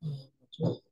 嗯，就。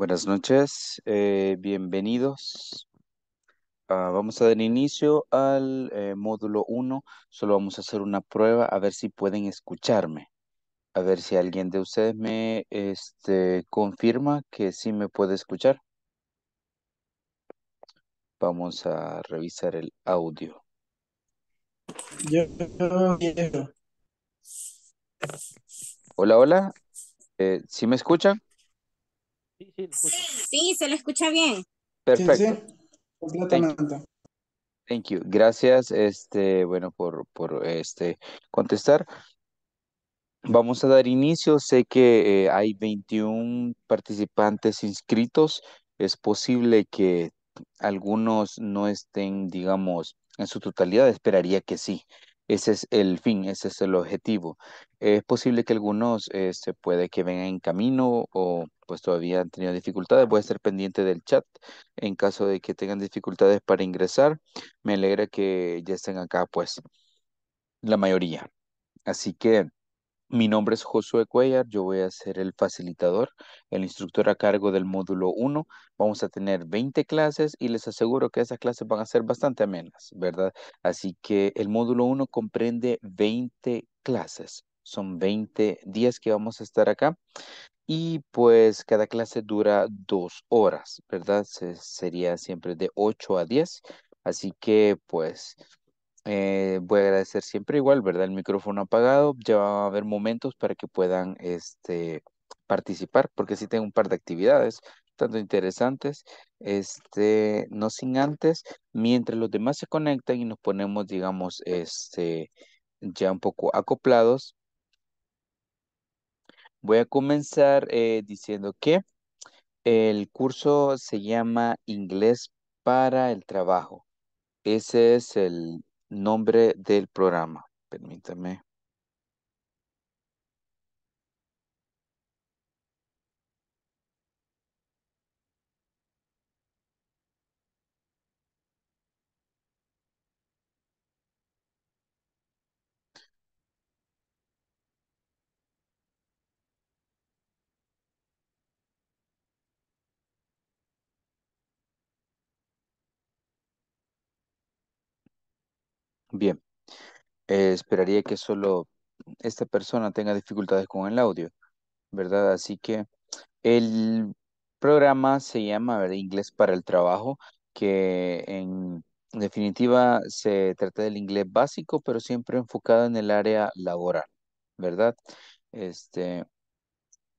Buenas noches, eh, bienvenidos. Ah, vamos a dar inicio al eh, módulo 1. Solo vamos a hacer una prueba a ver si pueden escucharme. A ver si alguien de ustedes me este, confirma que sí me puede escuchar. Vamos a revisar el audio. Hola, hola. Eh, ¿Sí me escuchan? Sí, sí, se lo escucha bien. Perfecto. Thank you. Gracias, este, bueno, por, por este contestar. Vamos a dar inicio. Sé que eh, hay 21 participantes inscritos. Es posible que algunos no estén, digamos, en su totalidad. Esperaría que sí. Ese es el fin, ese es el objetivo. Es posible que algunos se este, puede que vengan en camino o pues todavía han tenido dificultades. Voy a estar pendiente del chat en caso de que tengan dificultades para ingresar. Me alegra que ya estén acá pues la mayoría. Así que mi nombre es Josué Cuellar, yo voy a ser el facilitador, el instructor a cargo del módulo 1. Vamos a tener 20 clases y les aseguro que esas clases van a ser bastante amenas, ¿verdad? Así que el módulo 1 comprende 20 clases. Son 20 días que vamos a estar acá y pues cada clase dura dos horas, ¿verdad? sería siempre de 8 a 10. Así que pues eh, voy a agradecer siempre igual, ¿verdad? El micrófono apagado. Ya va a haber momentos para que puedan este, participar, porque sí tengo un par de actividades tanto interesantes. Este, no sin antes, mientras los demás se conectan y nos ponemos, digamos, este, ya un poco acoplados, voy a comenzar eh, diciendo que el curso se llama Inglés para el Trabajo. Ese es el, nombre del programa. Permítame. Bien, eh, esperaría que solo esta persona tenga dificultades con el audio, ¿verdad? Así que el programa se llama Inglés para el Trabajo, que en definitiva se trata del inglés básico, pero siempre enfocado en el área laboral, ¿verdad? Este,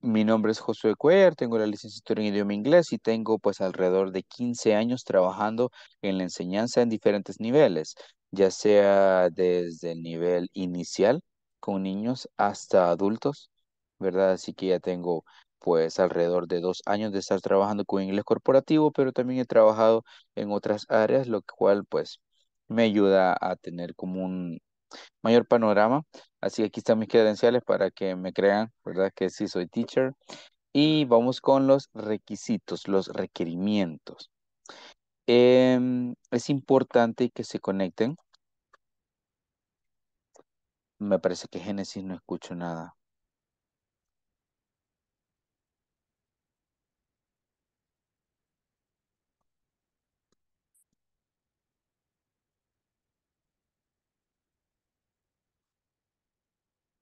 mi nombre es Josué Cuellar, tengo la licenciatura en idioma inglés y tengo pues alrededor de 15 años trabajando en la enseñanza en diferentes niveles, ya sea desde el nivel inicial con niños hasta adultos, ¿verdad? Así que ya tengo pues alrededor de dos años de estar trabajando con inglés corporativo, pero también he trabajado en otras áreas, lo cual pues me ayuda a tener como un, mayor panorama. Así que aquí están mis credenciales para que me crean, ¿verdad? Que sí soy teacher. Y vamos con los requisitos, los requerimientos. Em, es importante que se conecten. Me parece que Génesis no escucho nada.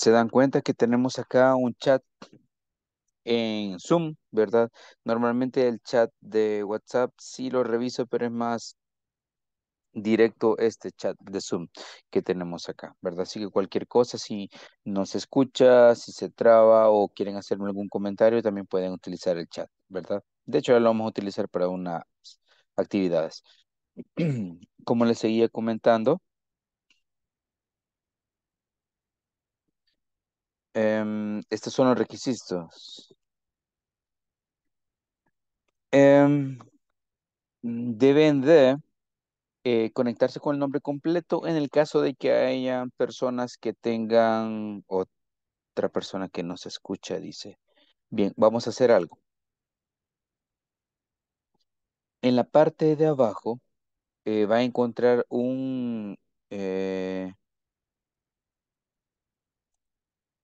se dan cuenta que tenemos acá un chat en Zoom, ¿verdad? Normalmente el chat de WhatsApp sí lo reviso, pero es más directo este chat de Zoom que tenemos acá, ¿verdad? Así que cualquier cosa, si nos escucha, si se traba o quieren hacerme algún comentario, también pueden utilizar el chat, ¿verdad? De hecho, ya lo vamos a utilizar para unas actividades. Como les seguía comentando, Em, estos son los requisitos. Em, deben de eh, conectarse con el nombre completo en el caso de que haya personas que tengan otra persona que no se escucha, dice. Bien, vamos a hacer algo. En la parte de abajo eh, va a encontrar un, eh,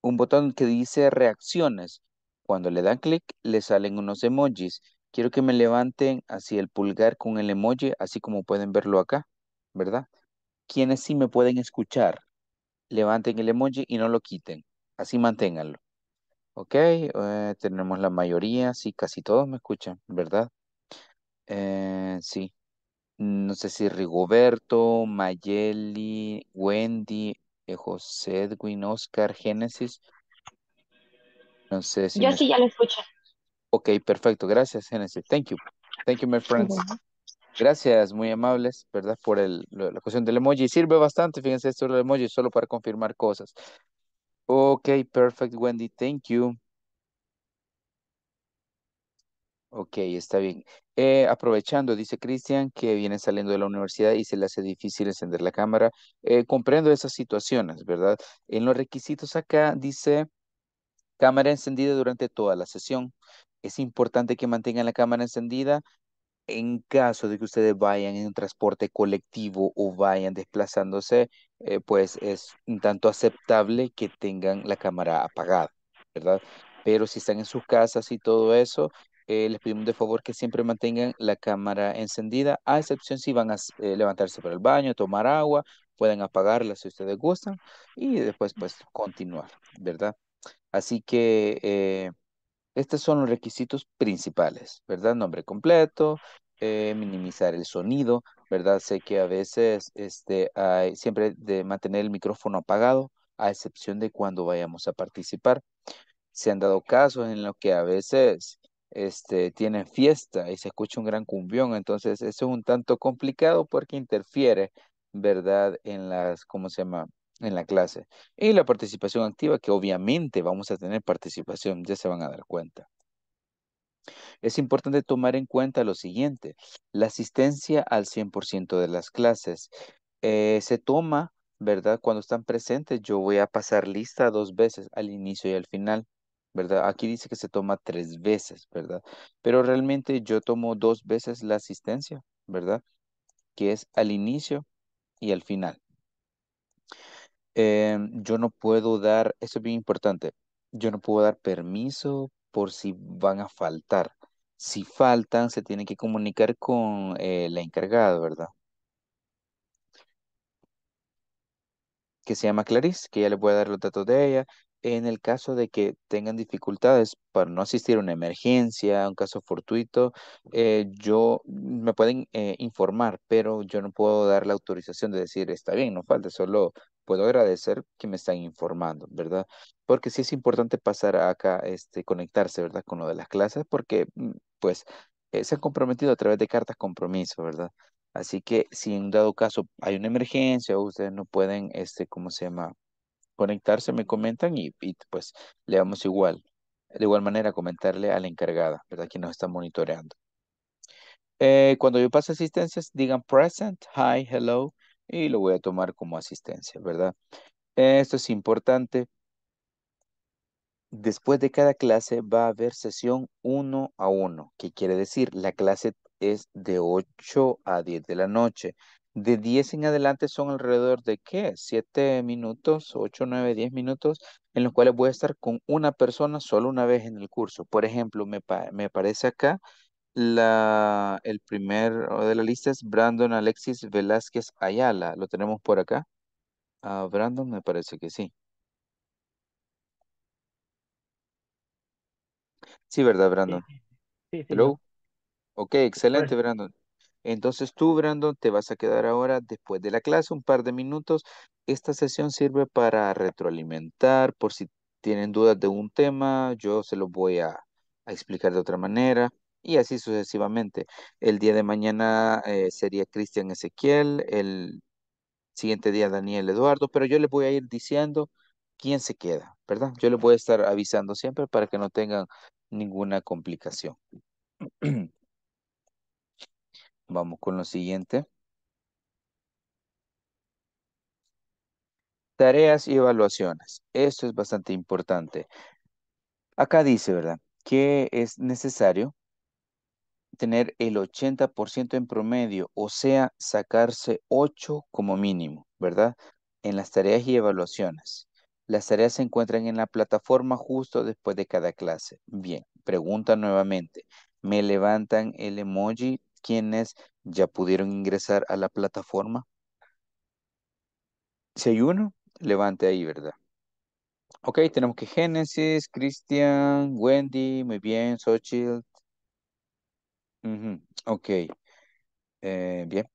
un botón que dice reacciones. Cuando le dan clic, le salen unos emojis. Quiero que me levanten así el pulgar con el emoji, así como pueden verlo acá, ¿verdad? Quienes sí me pueden escuchar, levanten el emoji y no lo quiten. Así manténganlo. Ok, eh, tenemos la mayoría, sí, casi todos me escuchan, ¿verdad? Eh, sí. No sé si Rigoberto, Mayeli, Wendy, José Edwin Oscar Génesis. No sé si. Yo sí ya lo escucho. Ok, perfecto. Gracias, Génesis. Thank you. Thank you, my friends. Gracias, muy amables, ¿verdad? Por el, la cuestión del emoji. Sirve bastante, fíjense, esto del emoji solo para confirmar cosas. Ok, perfect, Wendy. Thank you. Ok, está bien. Eh, aprovechando, dice Cristian, que viene saliendo de la universidad y se le hace difícil encender la cámara. Eh, comprendo esas situaciones, ¿verdad? En los requisitos acá dice cámara encendida durante toda la sesión. Es importante que mantengan la cámara encendida en caso de que ustedes vayan en un transporte colectivo o vayan desplazándose, eh, pues es un tanto aceptable que tengan la cámara apagada, ¿verdad? Pero si están en sus casas y todo eso, eh, les pedimos de favor que siempre mantengan la cámara encendida, a excepción si van a eh, levantarse para el baño, tomar agua, pueden apagarla si ustedes gustan y después pues continuar, ¿verdad? Así que eh, estos son los requisitos principales, ¿verdad? Nombre completo, minimizar el sonido, ¿verdad? Sé que a veces este, hay, siempre de mantener el micrófono apagado, a excepción de cuando vayamos a participar. Se han dado casos en los que a veces este, tienen fiesta y se escucha un gran cumbión, entonces eso es un tanto complicado porque interfiere, ¿verdad?, en las, ¿cómo se llama?, en la clase. Y la participación activa, que obviamente vamos a tener participación, ya se van a dar cuenta. Es importante tomar en cuenta lo siguiente, la asistencia al 100% de las clases. Eh, se toma, ¿verdad? Cuando están presentes, yo voy a pasar lista dos veces, al inicio y al final. ¿verdad? Aquí dice que se toma tres veces, ¿verdad? Pero realmente yo tomo dos veces la asistencia, ¿verdad? Que es al inicio y al final. Em, yo no puedo dar, eso es bien importante, yo no puedo dar permiso por si van a faltar. Si faltan, se tiene que comunicar con eh, la encargada, ¿verdad? Que se llama Clarice, que ya le voy a dar los datos de ella, en el caso de que tengan dificultades para no asistir a una emergencia, un caso fortuito, eh, yo mm, me pueden eh, informar, pero yo no puedo dar la autorización de decir está bien, no falta, solo puedo agradecer que me están informando, ¿verdad? Porque sí es importante pasar acá, este, conectarse, ¿verdad? Con lo de las clases, porque mm, pues eh, se han comprometido a través de cartas compromiso, ¿verdad? Así que si en un dado caso hay una emergencia, ustedes no pueden, este, ¿cómo se llama? conectarse, me comentan y, pues le damos igual. De igual manera, comentarle a la encargada, ¿verdad? Que nos está monitoreando. Eh, cuando yo pase asistencias, digan present, hi, hello, y lo voy a tomar como asistencia, ¿verdad? Esto es importante. Después de cada clase va a haber sesión uno a uno, que quiere decir la clase es de 8 a 10 de la noche de 10 en adelante son alrededor de qué? 7 minutos, 8, 9, 10 minutos, en los cuales voy a estar con una persona solo una vez en el curso. Por ejemplo, me, parece acá la, el primer oh, de la lista es Brandon Alexis Velázquez Ayala. Lo tenemos por acá. Brandon me parece que sí. Sí, ¿verdad, Brandon? Sí, Hello. Ok, excelente, Brandon. Entonces tú, Brandon, te vas a quedar ahora después de la clase un par de minutos. Esta sesión sirve para retroalimentar, por si tienen dudas de un tema, yo se los voy a, explicar de otra manera y así sucesivamente. El día de mañana eh, sería Cristian Ezequiel, el siguiente día Daniel Eduardo, pero yo les voy a ir diciendo quién se queda, ¿verdad? Yo les voy a estar avisando siempre para que no tengan ninguna complicación. Vamos con lo siguiente. Tareas y evaluaciones. Esto es bastante importante. Acá dice, ¿verdad? Que es necesario tener el 80% en promedio, o sea, sacarse 8 como mínimo, ¿verdad? En las tareas y evaluaciones. Las tareas se encuentran en la plataforma justo después de cada clase. Bien, pregunta nuevamente. ¿Me levantan el emoji quienes ya pudieron ingresar a la plataforma. Si hay uno, levante ahí, ¿verdad? Ok, tenemos que Génesis, Christian, Wendy, muy bien, Sochild. ok, eh, bien,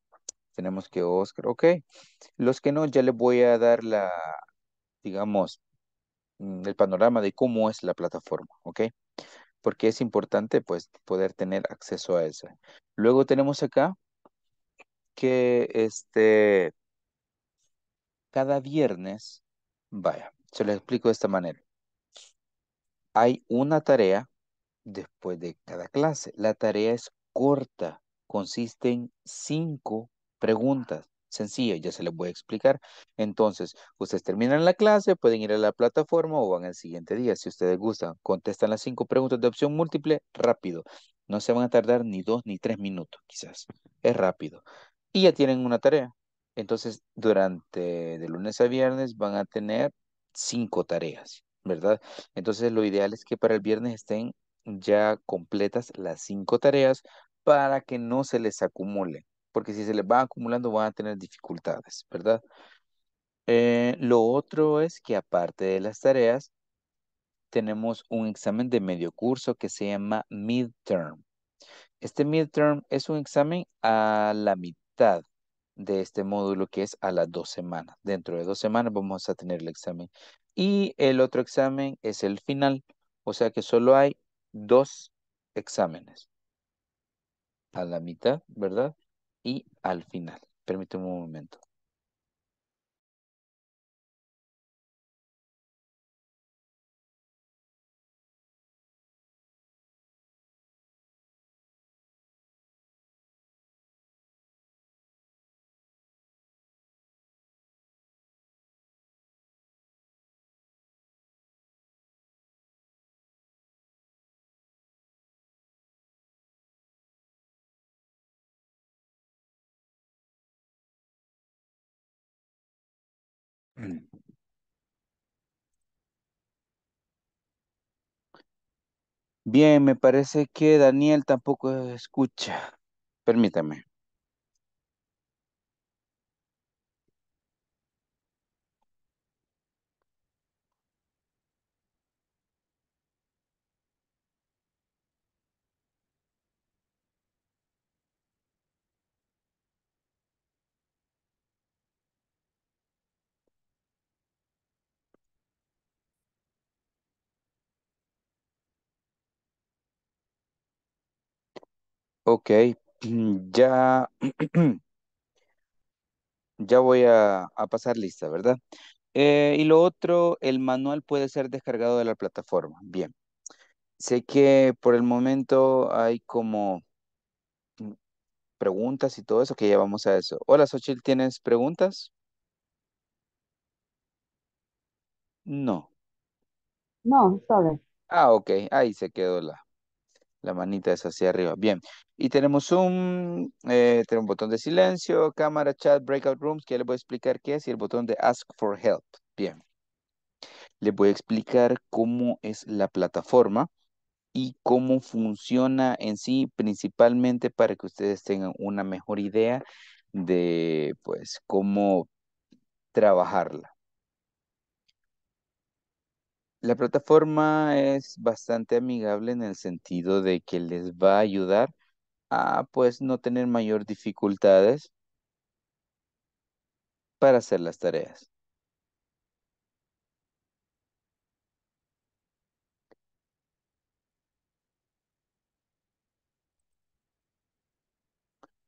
tenemos que Oscar, ok. Los que no, ya les voy a dar la, digamos, mm, el panorama de cómo es la plataforma, ok porque es importante pues poder tener acceso a eso. Luego tenemos acá que este cada viernes, vaya, se lo explico de esta manera. Hay una tarea después de cada clase. La tarea es corta, consiste en cinco preguntas. Sencillo, ya se les voy a explicar. Entonces, ustedes terminan la clase, pueden ir a la plataforma o van al siguiente día, si ustedes gustan. Contestan las cinco preguntas de opción múltiple rápido. No se van a tardar ni dos ni tres minutos, quizás. Es rápido. Y ya tienen una tarea. Entonces, durante de lunes a viernes van a tener cinco tareas, ¿verdad? Entonces, lo ideal es que para el viernes estén ya completas las cinco tareas para que no se les acumule porque si se les va acumulando van a tener dificultades, ¿verdad? Eh, lo otro es que aparte de las tareas, tenemos un examen de medio curso que se llama midterm. Este midterm es un examen a la mitad de este módulo que es a las dos semanas. Dentro de dos semanas vamos a tener el examen. Y el otro examen es el final, o sea que solo hay dos exámenes. A la mitad, ¿verdad? y al final. Permíteme un momento. Bien, me parece que Daniel tampoco escucha. Permítame. Ok, mm, ya, ya voy a, pasar lista, ¿verdad? Eh, y lo otro, el manual puede ser descargado de la plataforma. Bien. Sé que por el momento hay como mm, preguntas y todo eso, que ya vamos a eso. Hola, Sochil, ¿tienes preguntas? No. No, sorry. Ah, ok, ahí se quedó la, la manita es hacia arriba. Bien. Y eh, tenemos un, botón de silencio, cámara, chat, breakout rooms, que ya les voy a explicar qué es, y el botón de ask for help. Bien. Les voy a explicar cómo es la plataforma y cómo funciona en sí, principalmente para que ustedes tengan una mejor idea de, pues, cómo trabajarla. La plataforma es bastante amigable en el sentido de que les va a ayudar a pues no tener mayor dificultades para hacer las tareas.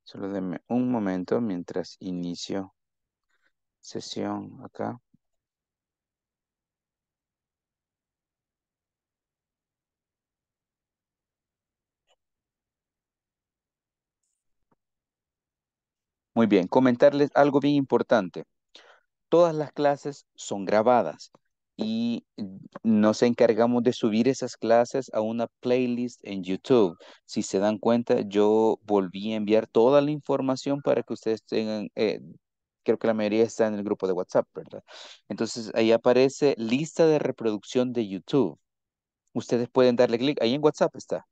Solo denme un momento mientras inicio sesión acá. Muy bien, comentarles algo bien importante. Todas las clases son grabadas y nos encargamos de subir esas clases a una playlist en YouTube. Si se dan cuenta, yo volví a enviar toda la información para que ustedes tengan, eh, creo que la mayoría está en el grupo de WhatsApp, ¿verdad? Entonces ahí aparece lista de reproducción de YouTube. Ustedes pueden darle clic, ahí en WhatsApp está.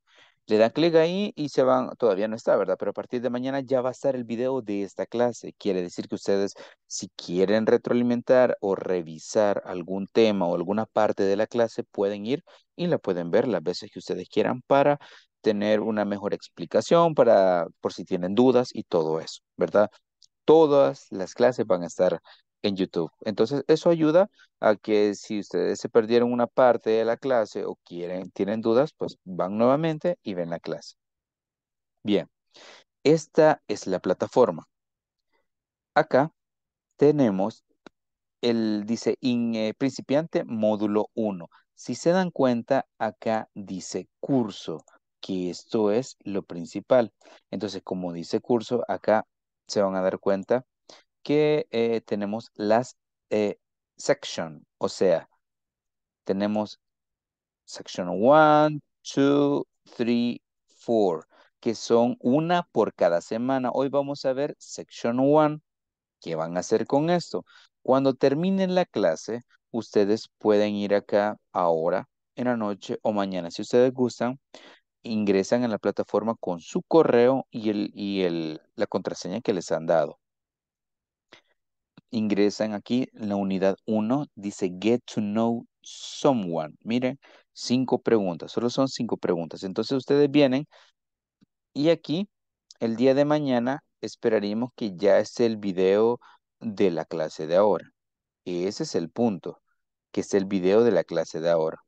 Le dan clic ahí y se van, todavía no está, ¿verdad? Pero a partir de mañana ya va a estar el video de esta clase. Quiere decir que ustedes, si quieren retroalimentar o revisar algún tema o alguna parte de la clase, pueden ir y la pueden ver las veces que ustedes quieran para tener una mejor explicación, para, por si tienen dudas y todo eso, ¿verdad? Todas las clases van a estar en YouTube. Entonces, eso ayuda a que si ustedes se perdieron una parte de la clase o quieren, tienen dudas, pues van nuevamente y ven la clase. Bien, esta es la plataforma. Acá tenemos el, dice, in, eh, principiante módulo 1. Si se dan cuenta, acá dice curso, que esto es lo principal. Entonces, como dice curso, acá se van a dar cuenta que eh, tenemos las eh, section, o sea, tenemos section 1, 2, 3, 4, que son una por cada semana. Hoy vamos a ver section 1, qué van a hacer con esto. Cuando terminen la clase, ustedes pueden ir acá ahora, en la noche o mañana, si ustedes gustan, ingresan en la plataforma con su correo y, el, y el, la contraseña que les han dado ingresan aquí la unidad 1, dice get to know someone. Miren, cinco preguntas, solo son cinco preguntas. Entonces ustedes vienen y aquí el día de mañana esperaríamos que ya esté el video de la clase de ahora. Ese es el punto, que es el video de la clase de ahora.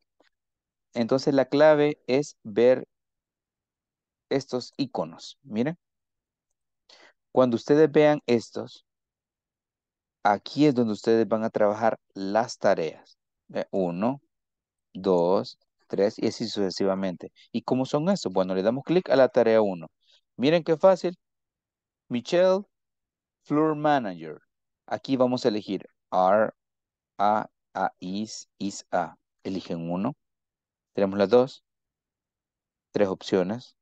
Entonces la clave es ver estos iconos. Miren, cuando ustedes vean estos, Aquí es donde ustedes van a trabajar las tareas. Uno, dos, tres y así sucesivamente. ¿Y cómo son eso? Bueno, le damos clic a la tarea uno. Miren qué fácil. Michelle, Floor Manager. Aquí vamos a elegir R, A, A, Is, Is, A. Eligen uno. Tenemos las dos. Tres opciones.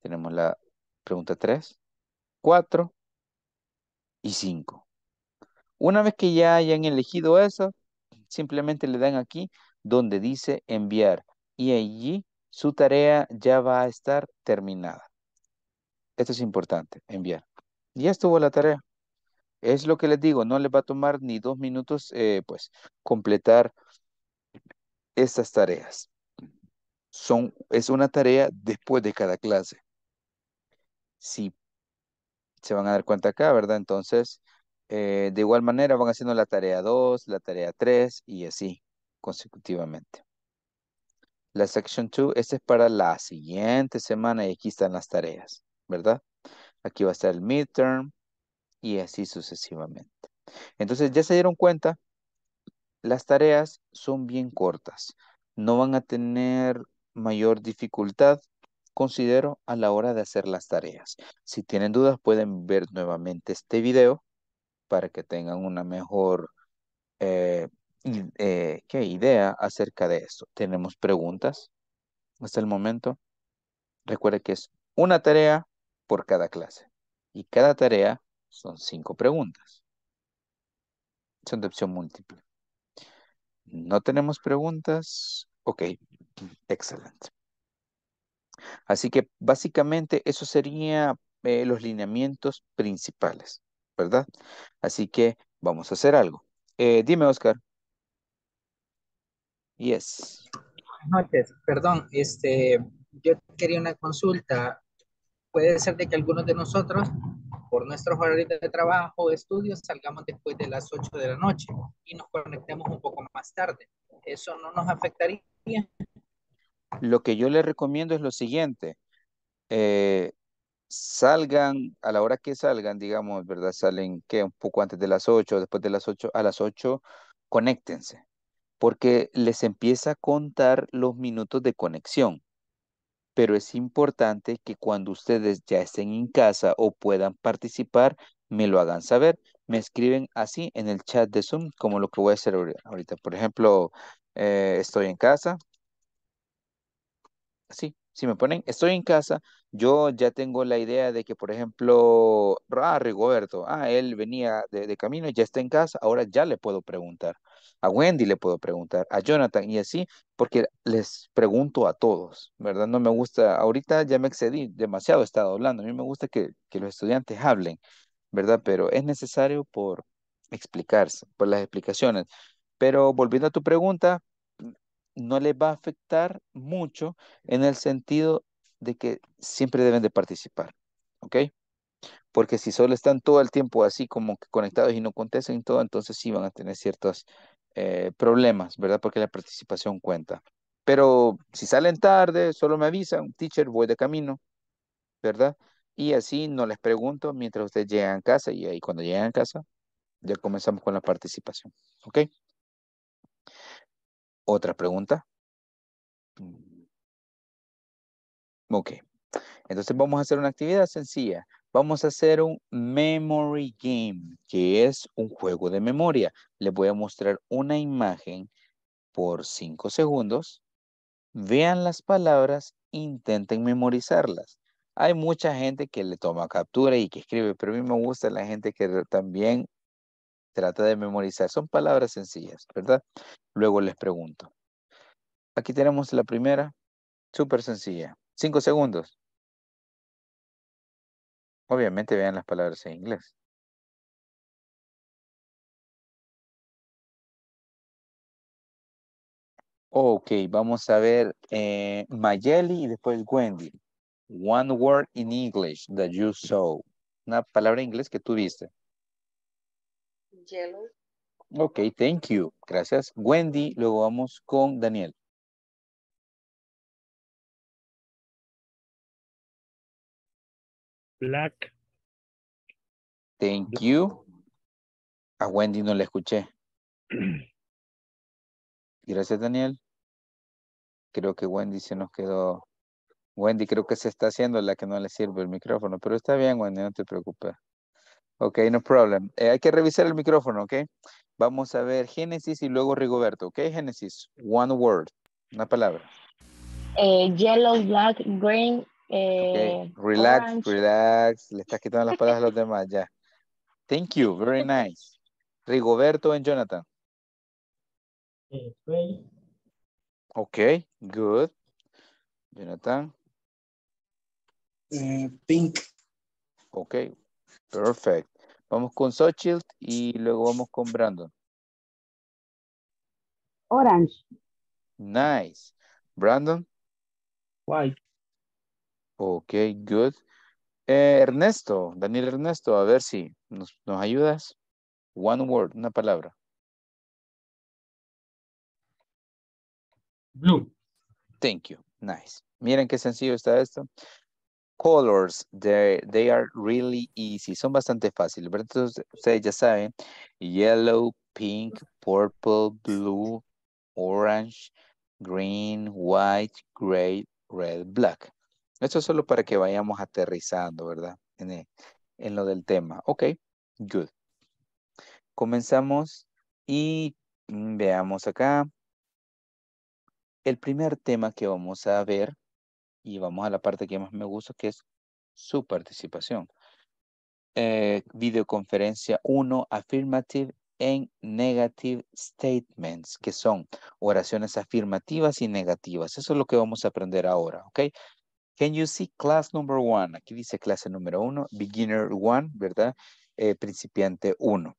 Tenemos la pregunta tres. Cuatro y cinco. Una vez que ya hayan elegido eso, simplemente le dan aquí donde dice enviar y allí su tarea ya va a estar terminada. Esto es importante, enviar. Ya estuvo la tarea. Es lo que les digo, no les va a tomar ni dos minutos, eh, pues, completar estas tareas. Son, es una tarea después de cada clase. Si se van a dar cuenta acá, ¿verdad? Entonces, eh, de igual manera van haciendo la tarea 2, la tarea 3 y así consecutivamente. La section 2, esta es para la siguiente semana y aquí están las tareas, ¿verdad? Aquí va a estar el midterm y así sucesivamente. Entonces ya se dieron cuenta, las tareas son bien cortas. No van a tener mayor dificultad, considero, a la hora de hacer las tareas. Si tienen dudas pueden ver nuevamente este video para que tengan una mejor eh, eh, ¿qué idea acerca de esto. ¿Tenemos preguntas hasta el momento? Recuerda que es una tarea por cada clase y cada tarea son cinco preguntas. Son de opción múltiple. ¿No tenemos preguntas? Ok, excelente. Así que básicamente eso sería eh, los lineamientos principales. ¿verdad? Así que vamos a hacer algo. Eh, dime, Oscar. Yes. Buenas noches, perdón, este, yo quería una consulta. Puede ser de que algunos de nosotros, por nuestros horarios de trabajo o estudios, salgamos después de las 8 de la noche y nos conectemos un poco más tarde. ¿Eso no nos afectaría? Lo que yo le recomiendo es lo siguiente. Eh, salgan a la hora que salgan, digamos, ¿verdad? Salen que un poco antes de las 8, después de las 8, a las 8, conéctense, porque les empieza a contar los minutos de conexión. Pero es importante que cuando ustedes ya estén en casa o puedan participar, me lo hagan saber. Me escriben así en el chat de Zoom, como lo que voy a hacer ahorita. Por ejemplo, eh, estoy en casa. Sí, si me ponen, estoy en casa, yo ya tengo la idea de que, por ejemplo, ah, Rigoberto, ah, él venía de, camino camino, ya está en casa, ahora ya le puedo preguntar. A Wendy le puedo preguntar, a Jonathan y así, porque les pregunto a todos, ¿verdad? No me gusta, ahorita ya me excedí, demasiado he estado hablando, a mí me gusta que, que los estudiantes hablen, ¿verdad? Pero es necesario por explicarse, por las explicaciones. Pero volviendo a tu pregunta, no les va a afectar mucho en el sentido de que siempre deben de participar, ¿ok? Porque si solo están todo el tiempo así como que conectados y no contestan y todo, entonces sí van a tener ciertos eh, problemas, ¿verdad? Porque la participación cuenta. Pero si salen tarde, solo me avisan, teacher, voy de camino, ¿verdad? Y así no les pregunto mientras ustedes llegan a casa y ahí cuando llegan a casa ya comenzamos con la participación, ¿ok? Otra pregunta. Ok. Entonces vamos a hacer una actividad sencilla. Vamos a hacer un memory game, que es un juego de memoria. Les voy a mostrar una imagen por cinco segundos. Vean las palabras, intenten memorizarlas. Hay mucha gente que le toma captura y que escribe, pero a mí me gusta la gente que también trata de memorizar. Son palabras sencillas, ¿verdad? Luego les pregunto. Aquí tenemos la primera, súper sencilla. Cinco segundos. Obviamente vean las palabras en inglés. Ok, vamos a ver eh, Mayeli y después Wendy. One word in English that you saw. Una palabra en inglés que tú viste. Yellow. Ok, thank you. Gracias. Wendy, luego vamos con Daniel. Black. Thank you. A Wendy no le escuché. Gracias, Daniel. Creo que Wendy se nos quedó. Wendy, creo que se está haciendo la que no le sirve el micrófono, pero está bien, Wendy, no te preocupes. Ok, no problem. Eh, hay que revisar el micrófono, ok. Vamos a ver Génesis y luego Rigoberto, ok. Génesis, one word, una palabra. Eh, yellow, black, green, eh, relax, relax. Le estás quitando las palabras a los demás, ya. Thank you, very nice. Rigoberto en Jonathan. Eh, ok, good. Jonathan. Eh, pink. Ok, perfect. Vamos con Sochil y luego vamos con Brandon. Orange. Nice. Brandon. White. Ok, good. Eh, Ernesto, Daniel Ernesto, a ver si nos, ayudas. One word, una palabra. Blue. Thank you. Nice. Miren qué sencillo está esto. Colors, they, are really easy. Son bastante fáciles. ¿verdad? ustedes ya saben. Yellow, pink, purple, blue, orange, green, white, gray, red, black. Esto es solo para que vayamos aterrizando, ¿verdad? E, en, lo del tema. Ok, good. Comenzamos y veamos acá. El primer tema que vamos a ver, y vamos a la parte que más me gusta, que es su participación. Eh, videoconferencia 1, affirmative and negative statements, que son oraciones afirmativas y negativas. Eso es lo que vamos a aprender ahora, ¿ok? Can you see class number one? Aquí dice clase número uno, beginner one, ¿verdad? Eh, principiante uno.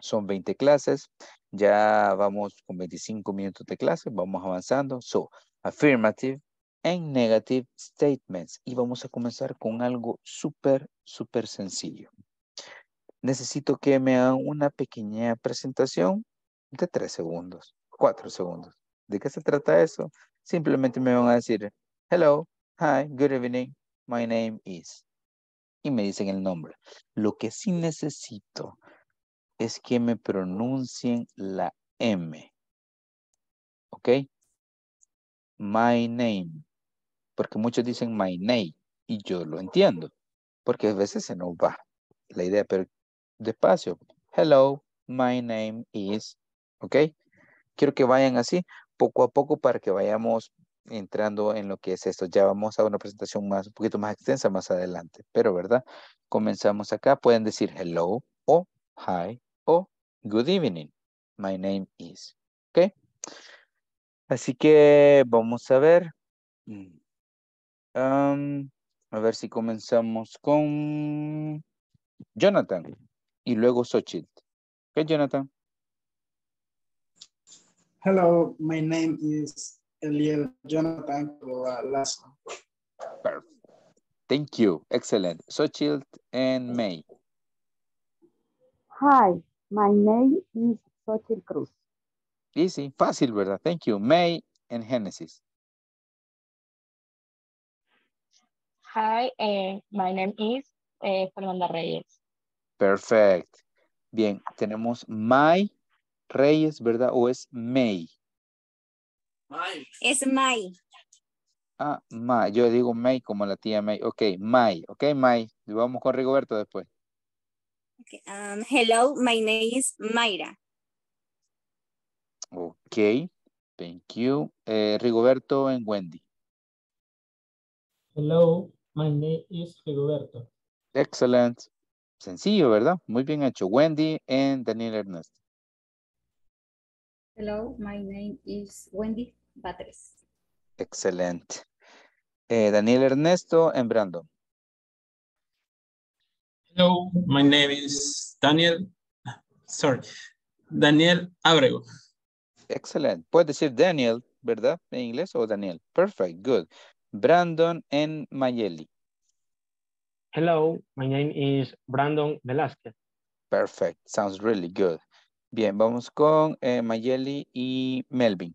Son 20 clases. Ya vamos con 25 minutos de clase. Vamos avanzando. So, affirmative and negative statements. Y vamos a comenzar con algo súper, súper sencillo. Necesito que me hagan una pequeña presentación de tres segundos, cuatro segundos. ¿De qué se trata eso? Simplemente me van a decir, hello, Hi, good evening. My name is. Y me dicen el nombre. Lo que sí necesito es que me pronuncien la M. ¿Ok? My name. Porque muchos dicen my name. Y yo lo entiendo. Porque a veces se nos va la idea, pero despacio. Hello, my name is. ¿Ok? Quiero que vayan así, poco a poco, para que vayamos entrando en lo que es esto. Ya vamos a una presentación más, un poquito más extensa más adelante, pero ¿verdad? Comenzamos acá. Pueden decir hello o hi o good evening. My name is. ¿Ok? Así que vamos a ver. Mm. a ver si comenzamos con Jonathan y luego Xochitl. ¿Ok, Jonathan? Hello, my name is Eliel Jonathan Lazo. Perfect. Thank you. Excellent. Sochild and May. Hi, my name is Sochil Cruz. Easy, fácil, ¿verdad? Thank you. May and Genesis. Hi, eh, my name is eh, Fernanda Reyes. Perfect. Bien, tenemos May Reyes, ¿verdad? O es May. Es May. Ah, May. Yo digo May como la tía May. Ok, May. Ok, May. Vamos con Rigoberto después. Um, hello, my name is Mayra. Ok, thank you. Eh, Rigoberto en Wendy. Hello, my name is Rigoberto. Excellent. Sencillo, ¿verdad? Muy bien hecho. Wendy en Daniel Ernesto. Hello, my name is Wendy va Excelente. Eh, Daniel Ernesto en Brandon. Hello, my name is Daniel. Sorry, Daniel Abrego. Excelente, Puedes decir Daniel, ¿verdad? En inglés o Daniel. Perfect, good. Brandon en Mayeli. Hello, my name is Brandon Velasquez Perfect, sounds really good. Bien, vamos con eh, Mayeli y Melvin.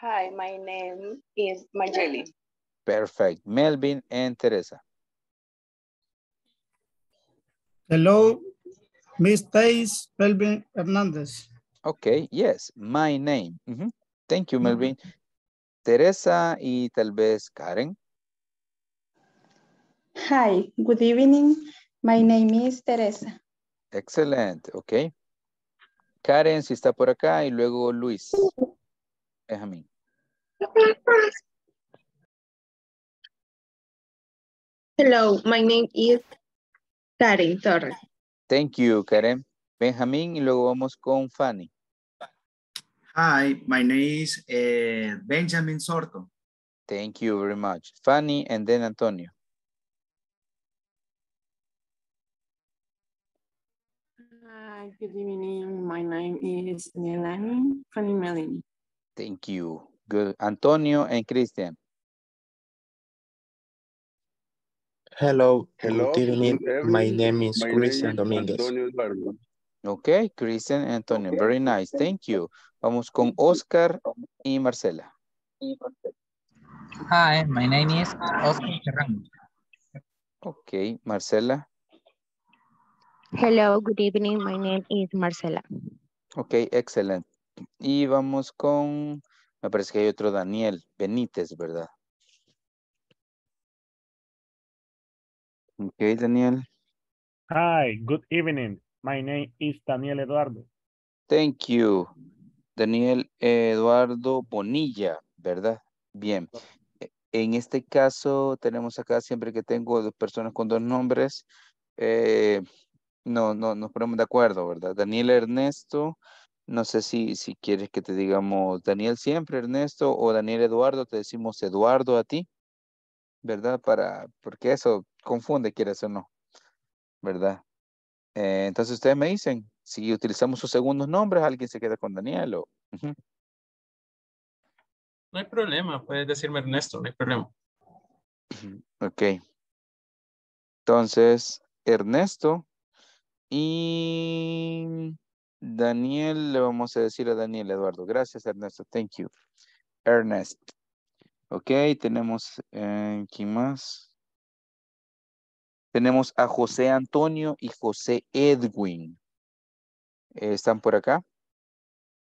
Hi, my name is Mageli. Perfect. Melvin and Teresa. Hello, Miss Thais Melvin Hernandez. Okay, yes, my name. Mm-hmm. Thank you, mm-hmm. Melvin. Teresa y tal vez Karen. Hi, good evening. My name is Teresa. Excellent, ok. Karen, si está por acá, y luego Luis. Hello, my name is Karen Torres. Thank you, Karen. Benjamín, y luego vamos con Fanny. Hi, my name is uh, Benjamin Sorto. Thank you very much. Fanny and then Antonio. Hi, good evening. My name is Melanie, Fanny Melanie. Thank you. Good. Antonio and Cristian. Hello. Hello. Good evening. My name is Christian Dominguez. Antonio Cristian Ok, Antonio. Very nice. Thank you. Vamos con Oscar y Marcela. Hi, my name is Oscar Serrano. Ok, Marcela. Hello, good evening. My name is Marcela. Ok, excellent. Y vamos con me parece que hay otro Daniel Benítez, ¿verdad? Okay, Daniel. Hi, good evening. My name is Daniel Eduardo. Thank you. Daniel Eduardo Bonilla, ¿verdad? Bien. En este caso tenemos acá siempre que tengo dos personas con dos nombres, eh, no, no, nos ponemos de acuerdo, ¿verdad? Daniel Ernesto no sé si, si quieres que te digamos Daniel siempre, Ernesto, o Daniel Eduardo, te decimos Eduardo a ti, ¿verdad? Para, porque eso confunde, quieres o no, ¿verdad? Eh, entonces ustedes me dicen, si utilizamos sus segundos nombres, alguien se queda con Daniel o... No hay problema, puedes decirme Ernesto, no hay problema. Ok. Entonces, Ernesto y Daniel, le vamos a decir a Daniel Eduardo. Gracias, Ernesto. Thank you. Ernest. Ok, tenemos, eh, ¿quién más? Tenemos a José Antonio y José Edwin. Eh, ¿Están por acá?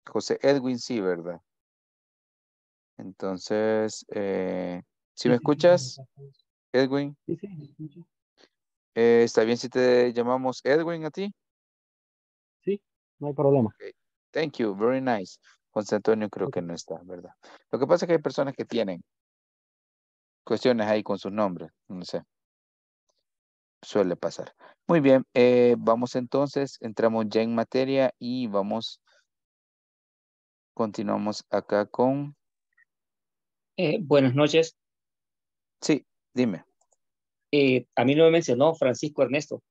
José Edwin, sí, ¿verdad? Entonces, ¿si eh, ¿sí me escuchas, Edwin? Sí, sí, me escucho. ¿Está bien si te llamamos Edwin a ti? no hay problema. Thank you, very nice. José Antonio creo que no está, ¿verdad? Lo que pasa es que hay personas que tienen cuestiones ahí con sus nombres, no sé. Suele pasar. Muy bien, eh, vamos entonces, entramos ya en materia y vamos, continuamos acá con... Eh, buenas noches. Sí, dime. Eh, a mí no me mencionó Francisco Ernesto.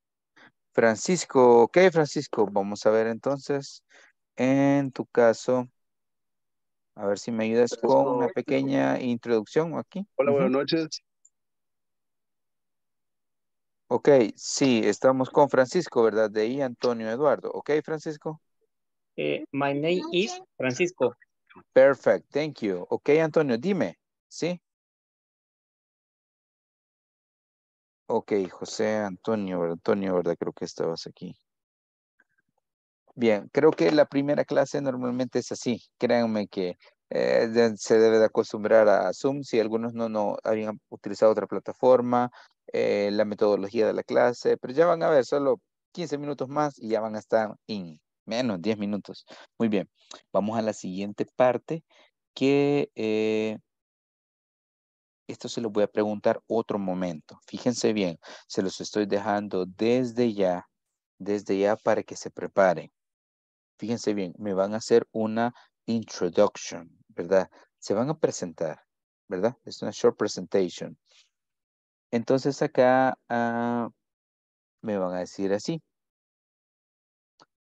Francisco, ok, Francisco, vamos a ver entonces, en tu caso, a ver si me ayudas con una pequeña introducción aquí. Hola, buenas noches. Ok, sí, estamos con Francisco, ¿verdad? De ahí Antonio Eduardo. Ok, Francisco. Eh, my name is Francisco. Perfect, thank you. Ok, Antonio, dime, ¿sí? Ok, José Antonio, Antonio, ¿verdad? Creo que estabas aquí. Bien, creo que la primera clase normalmente es así. Créanme que eh, se debe de acostumbrar a Zoom. Si algunos no, no habían utilizado otra plataforma, eh, la metodología de la clase, pero ya van a ver solo 15 minutos más y ya van a estar en menos 10 minutos. Muy bien, vamos a la siguiente parte que... Eh, esto se lo voy a preguntar otro momento. Fíjense bien, se los estoy dejando desde ya, desde ya para que se preparen. Fíjense bien, me van a hacer una introduction, ¿verdad? Se van a presentar, ¿verdad? Es una short presentation. Entonces acá ah, me van a decir así.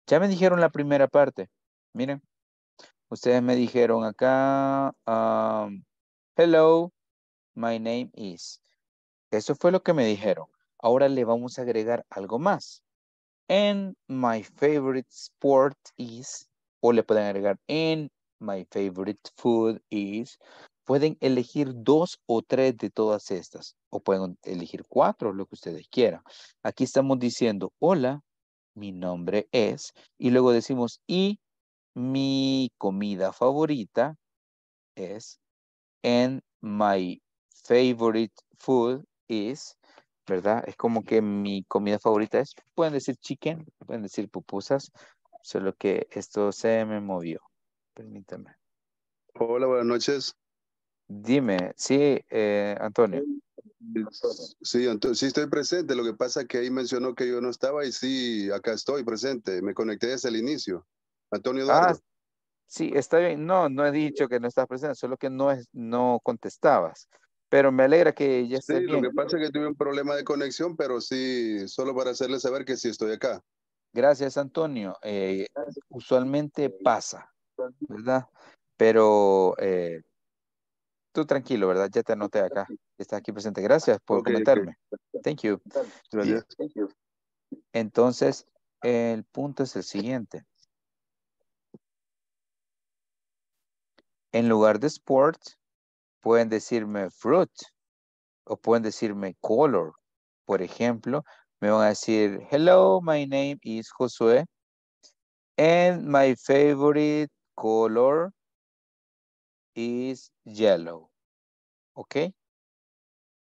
Ya me dijeron la primera parte. Miren, ustedes me dijeron acá, ah, hello, My name is. Eso fue lo que me dijeron. Ahora le vamos a agregar algo más. And my favorite sport is. O le pueden agregar and my favorite food is. Pueden elegir dos o tres de todas estas. O pueden elegir cuatro, lo que ustedes quieran. Aquí estamos diciendo, hola, mi nombre es. Y luego decimos, y mi comida favorita es. And my favorite food is, ¿verdad? Es como que mi comida favorita es, pueden decir chicken, pueden decir pupusas, solo que esto se me movió. Permítame. Hola, buenas noches. Dime, sí, eh, Antonio. Sí, sí estoy presente. Lo que pasa es que ahí mencionó que yo no estaba y sí, acá estoy presente. Me conecté desde el inicio. Antonio ah, sí, está bien. No, no he dicho que no estás presente, solo que no, es, no contestabas pero me alegra que ya esté sí, Lo que pasa es que tuve un problema de conexión, pero sí, solo para hacerle saber que sí estoy acá. Gracias, Antonio. Eh, usualmente pasa, ¿verdad? Pero eh, tú tranquilo, ¿verdad? Ya te anoté acá. Estás aquí presente. Gracias por conectarme. comentarme. Thank you. Gracias. Entonces, el punto es el siguiente. En lugar de sports, pueden decirme fruit o pueden decirme color. Por ejemplo, me van a decir, hello, my name is Josué and my favorite color is yellow. ¿Ok?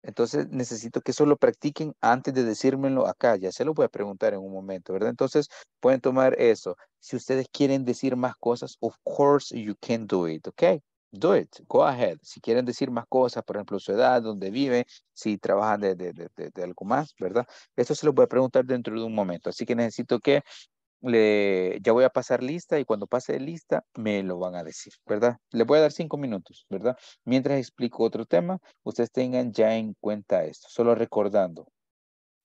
Entonces necesito que eso lo practiquen antes de decírmelo acá. Ya se lo voy a preguntar en un momento, ¿verdad? Entonces pueden tomar eso. Si ustedes quieren decir más cosas, of course you can do it, ¿ok? do it, go ahead. Si quieren decir más cosas, por ejemplo, su edad, dónde vive si trabajan de, algo más, ¿verdad? Esto se lo voy a preguntar dentro de un momento. Así que necesito que le, ya voy a pasar lista y cuando pase lista me lo van a decir, ¿verdad? Le voy a dar cinco minutos, ¿verdad? Mientras explico otro tema, ustedes tengan ya en cuenta esto. Solo recordando,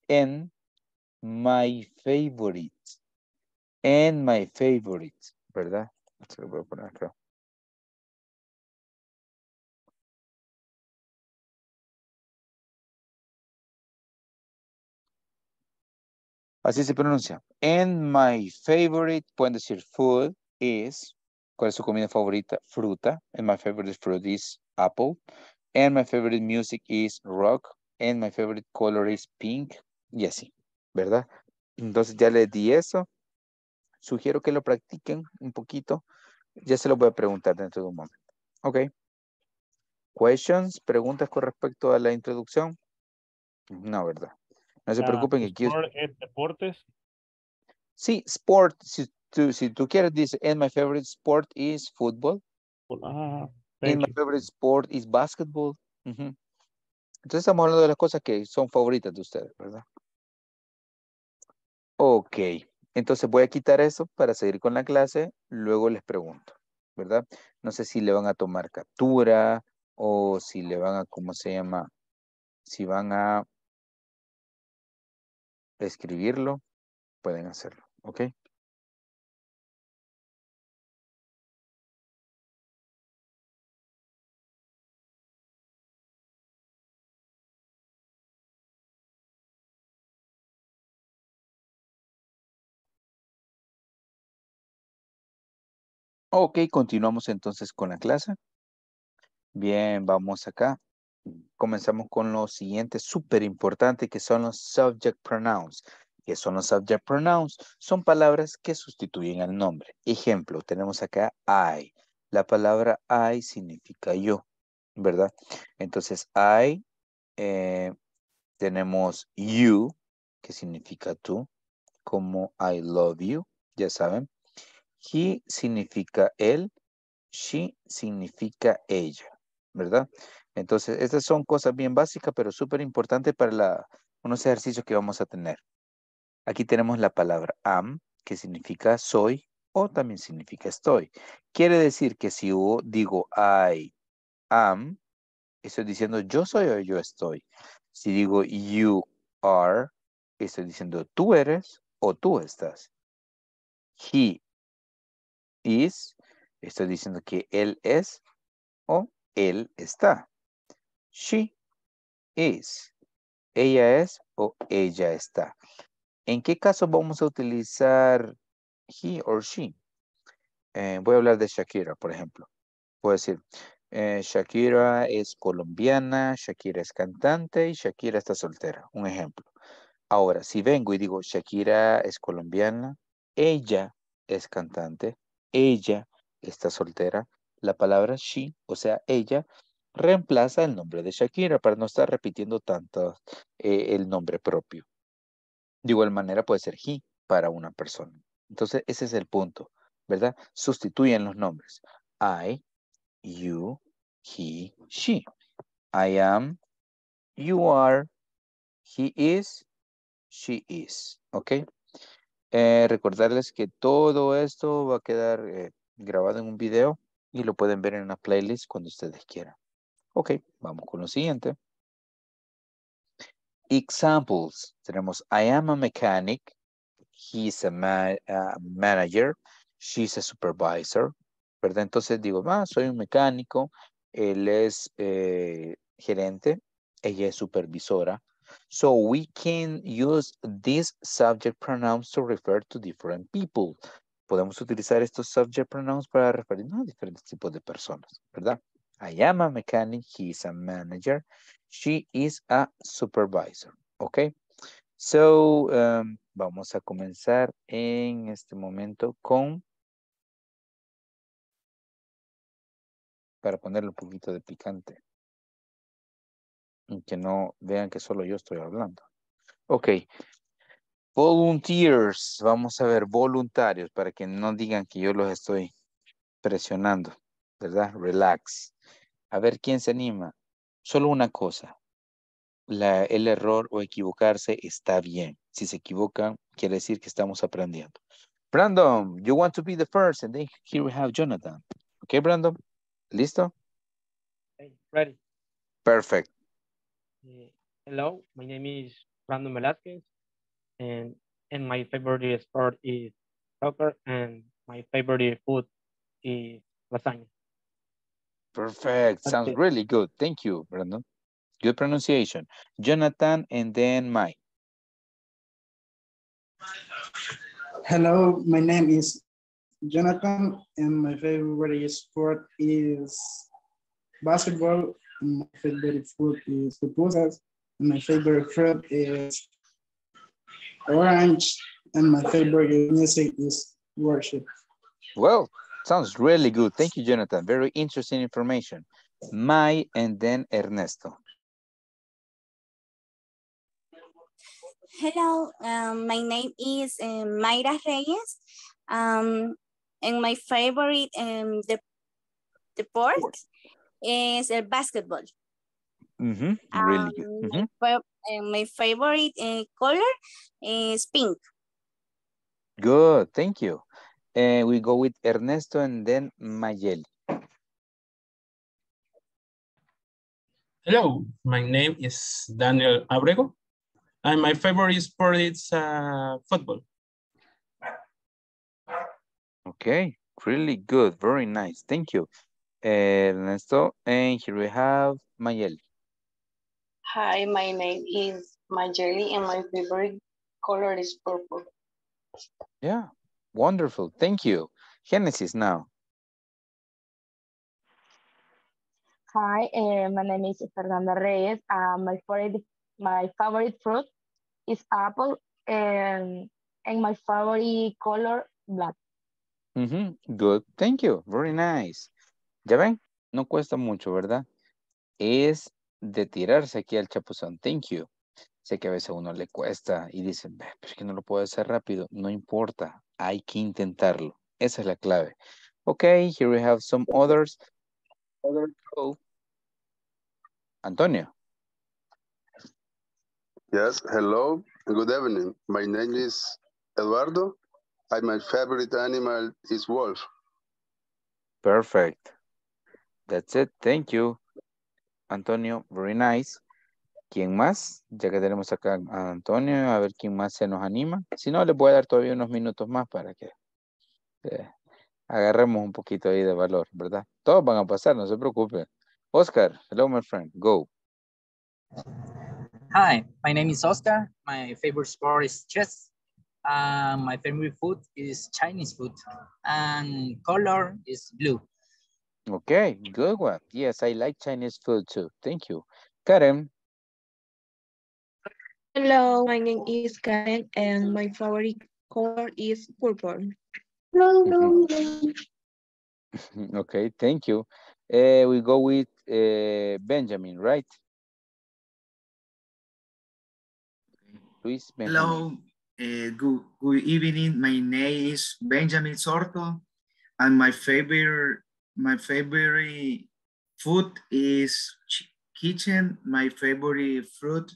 en my favorite, en my favorite, ¿verdad? Se lo voy a poner acá. Así se pronuncia. And my favorite, pueden decir food is, ¿cuál es su comida favorita? Fruta. And my favorite fruit is apple. And my favorite music is rock. And my favorite color is pink. Y así, ¿verdad? Entonces ya le di eso. Sugiero que lo practiquen un poquito. Ya se lo voy a preguntar dentro de un momento. Ok. Questions, preguntas con respecto a la introducción. No, ¿verdad? No se ah, preocupen aquí... Sport es eh, deportes. Sí, sport. Si tú, si tú quieres, dice, and my favorite sport is football. hola and ah, my favorite sport is basketball. Entonces estamos hablando de las cosas que son favoritas de ustedes, ¿verdad? Ok. Entonces voy a quitar eso para seguir con la clase. Luego les pregunto, ¿verdad? No sé si le van a tomar captura o si le van a, ¿cómo se llama? Si van a escribirlo, pueden hacerlo. ¿Ok? Ok, continuamos entonces con la clase. Bien, vamos acá comenzamos con lo siguiente súper importante que son los subject pronouns. ¿Qué son los subject pronouns? Son palabras que sustituyen al nombre. Ejemplo, tenemos acá I. La palabra I significa yo, ¿verdad? Entonces, I, eh, tenemos you, que significa tú, como I love you, ya saben. He significa él, she significa ella, ¿verdad? Entonces, estas son cosas bien básicas, pero súper importantes para unos ejercicios que vamos a tener. Aquí tenemos la palabra am, que significa soy o también significa estoy. Quiere decir que si digo I am, estoy diciendo yo soy o yo estoy. Si digo you are, estoy diciendo tú eres o tú estás. He is, estoy diciendo que él es o él está. She is. Ella es o ella está. ¿En qué caso vamos a utilizar he or she? Eh, voy a hablar de Shakira, por ejemplo. Puedo decir, eh, Shakira es colombiana, Shakira es cantante y Shakira está soltera. Un ejemplo. Ahora, si vengo y digo, Shakira es colombiana, ella es cantante, ella está soltera, la palabra she, o sea, ella, reemplaza el nombre de Shakira para no estar repitiendo tanto eh, el nombre propio. De igual manera puede ser he para una persona. Entonces, ese es el punto, ¿verdad? Sustituyen los nombres. I, you, he, she. I am, you are, he is, she is. ¿Ok? Eh, recordarles que todo esto va a quedar eh, grabado en un video y lo pueden ver en una playlist cuando ustedes quieran. Ok, vamos con lo siguiente. Examples. Tenemos, I am a mechanic. He's a manager. She's a supervisor. ¿Verdad? Entonces digo, ah, soy un mecánico. Él es eh, gerente. Ella es supervisora. So we can use these subject pronouns to refer to different people. Podemos utilizar estos subject pronouns para referirnos a diferentes tipos de personas, ¿verdad? I am a mechanic, he is a manager, she is a supervisor, ¿ok? So, um, vamos a comenzar en este momento con, para ponerle un poquito de picante, que no vean que solo yo estoy hablando. Ok, volunteers, vamos a ver, voluntarios, para que no digan que yo los estoy presionando, ¿verdad? Relax a ver quién se anima. Solo una cosa, el error o equivocarse está bien. Si se equivocan, quiere decir que estamos aprendiendo. Brandon, you want to be the first, and then here we have Jonathan. Okay, Brandon, ¿listo? Hey, ready. Perfect. Eh, hello, my name is Brandon Velázquez, and, and my favorite sport is soccer, and my favorite food is lasagna. Perfect. Sounds okay. really good. Thank you, Brandon. Good pronunciation. Jonathan and then Mike. Hello, my name is Jonathan and my favorite sport is basketball. My favorite food is pupusas. My favorite fruit is orange. And my favorite music is worship. Well, Sounds really good. Thank you, Jonathan. Very interesting information. My and then Ernesto. Hello, um, my name is uh, Mayra Reyes. Um, and my favorite um, the, sport is uh, basketball. Mm -hmm. Really good. Mm -hmm. my, my, favorite uh, color is pink. Good, thank you. And eh, we go with Ernesto and then Mayeli. Hello, my name is Daniel Abrego, and my favorite sport is uh, football. Okay, really good, very nice, thank you. Eh, Ernesto, and here we have Mayeli. Hi, my name is Mayeli, and my favorite color is purple. Yeah, Wonderful. Thank you. Genesis now. Hi, eh, my name is Fernanda Reyes. Uh, my, favorite, my favorite fruit is apple um, and, my favorite color black. Mm-hmm. Good. Thank you. Very nice. ¿Ya ven? No cuesta mucho, ¿verdad? Es de tirarse aquí al chapuzón. Thank you. Sé que a veces a uno le cuesta y dicen, pero es que no lo puedo hacer rápido. No importa. Hay que intentarlo. Esa es la clave. Okay, here we have some others. Other Antonio. Yes, hello. Good evening. My name is Eduardo. And my favorite animal is wolf. Perfect. That's it. Thank you, Antonio. Very nice. ¿Quién más? Ya que tenemos acá a Antonio, a ver quién más se nos anima. Si no, le voy a dar todavía unos minutos más para que eh, agarremos un poquito ahí de valor, ¿verdad? Todos van a pasar, no se preocupen. Oscar, hello my friend, go. Hi, my name is Oscar. My favorite sport is chess. Uh, my favorite food is Chinese food. And color is blue. Okay, good one. Yes, I like Chinese food too. Thank you. Karen, Hello, my name is Karen and my favorite color is purple. Mm okay, thank you. Uh, we go with uh, Benjamin, right? Luis Hello, uh, good, good evening. My name is Benjamin Sorto and my favorite, my favorite food is kitchen. My favorite fruit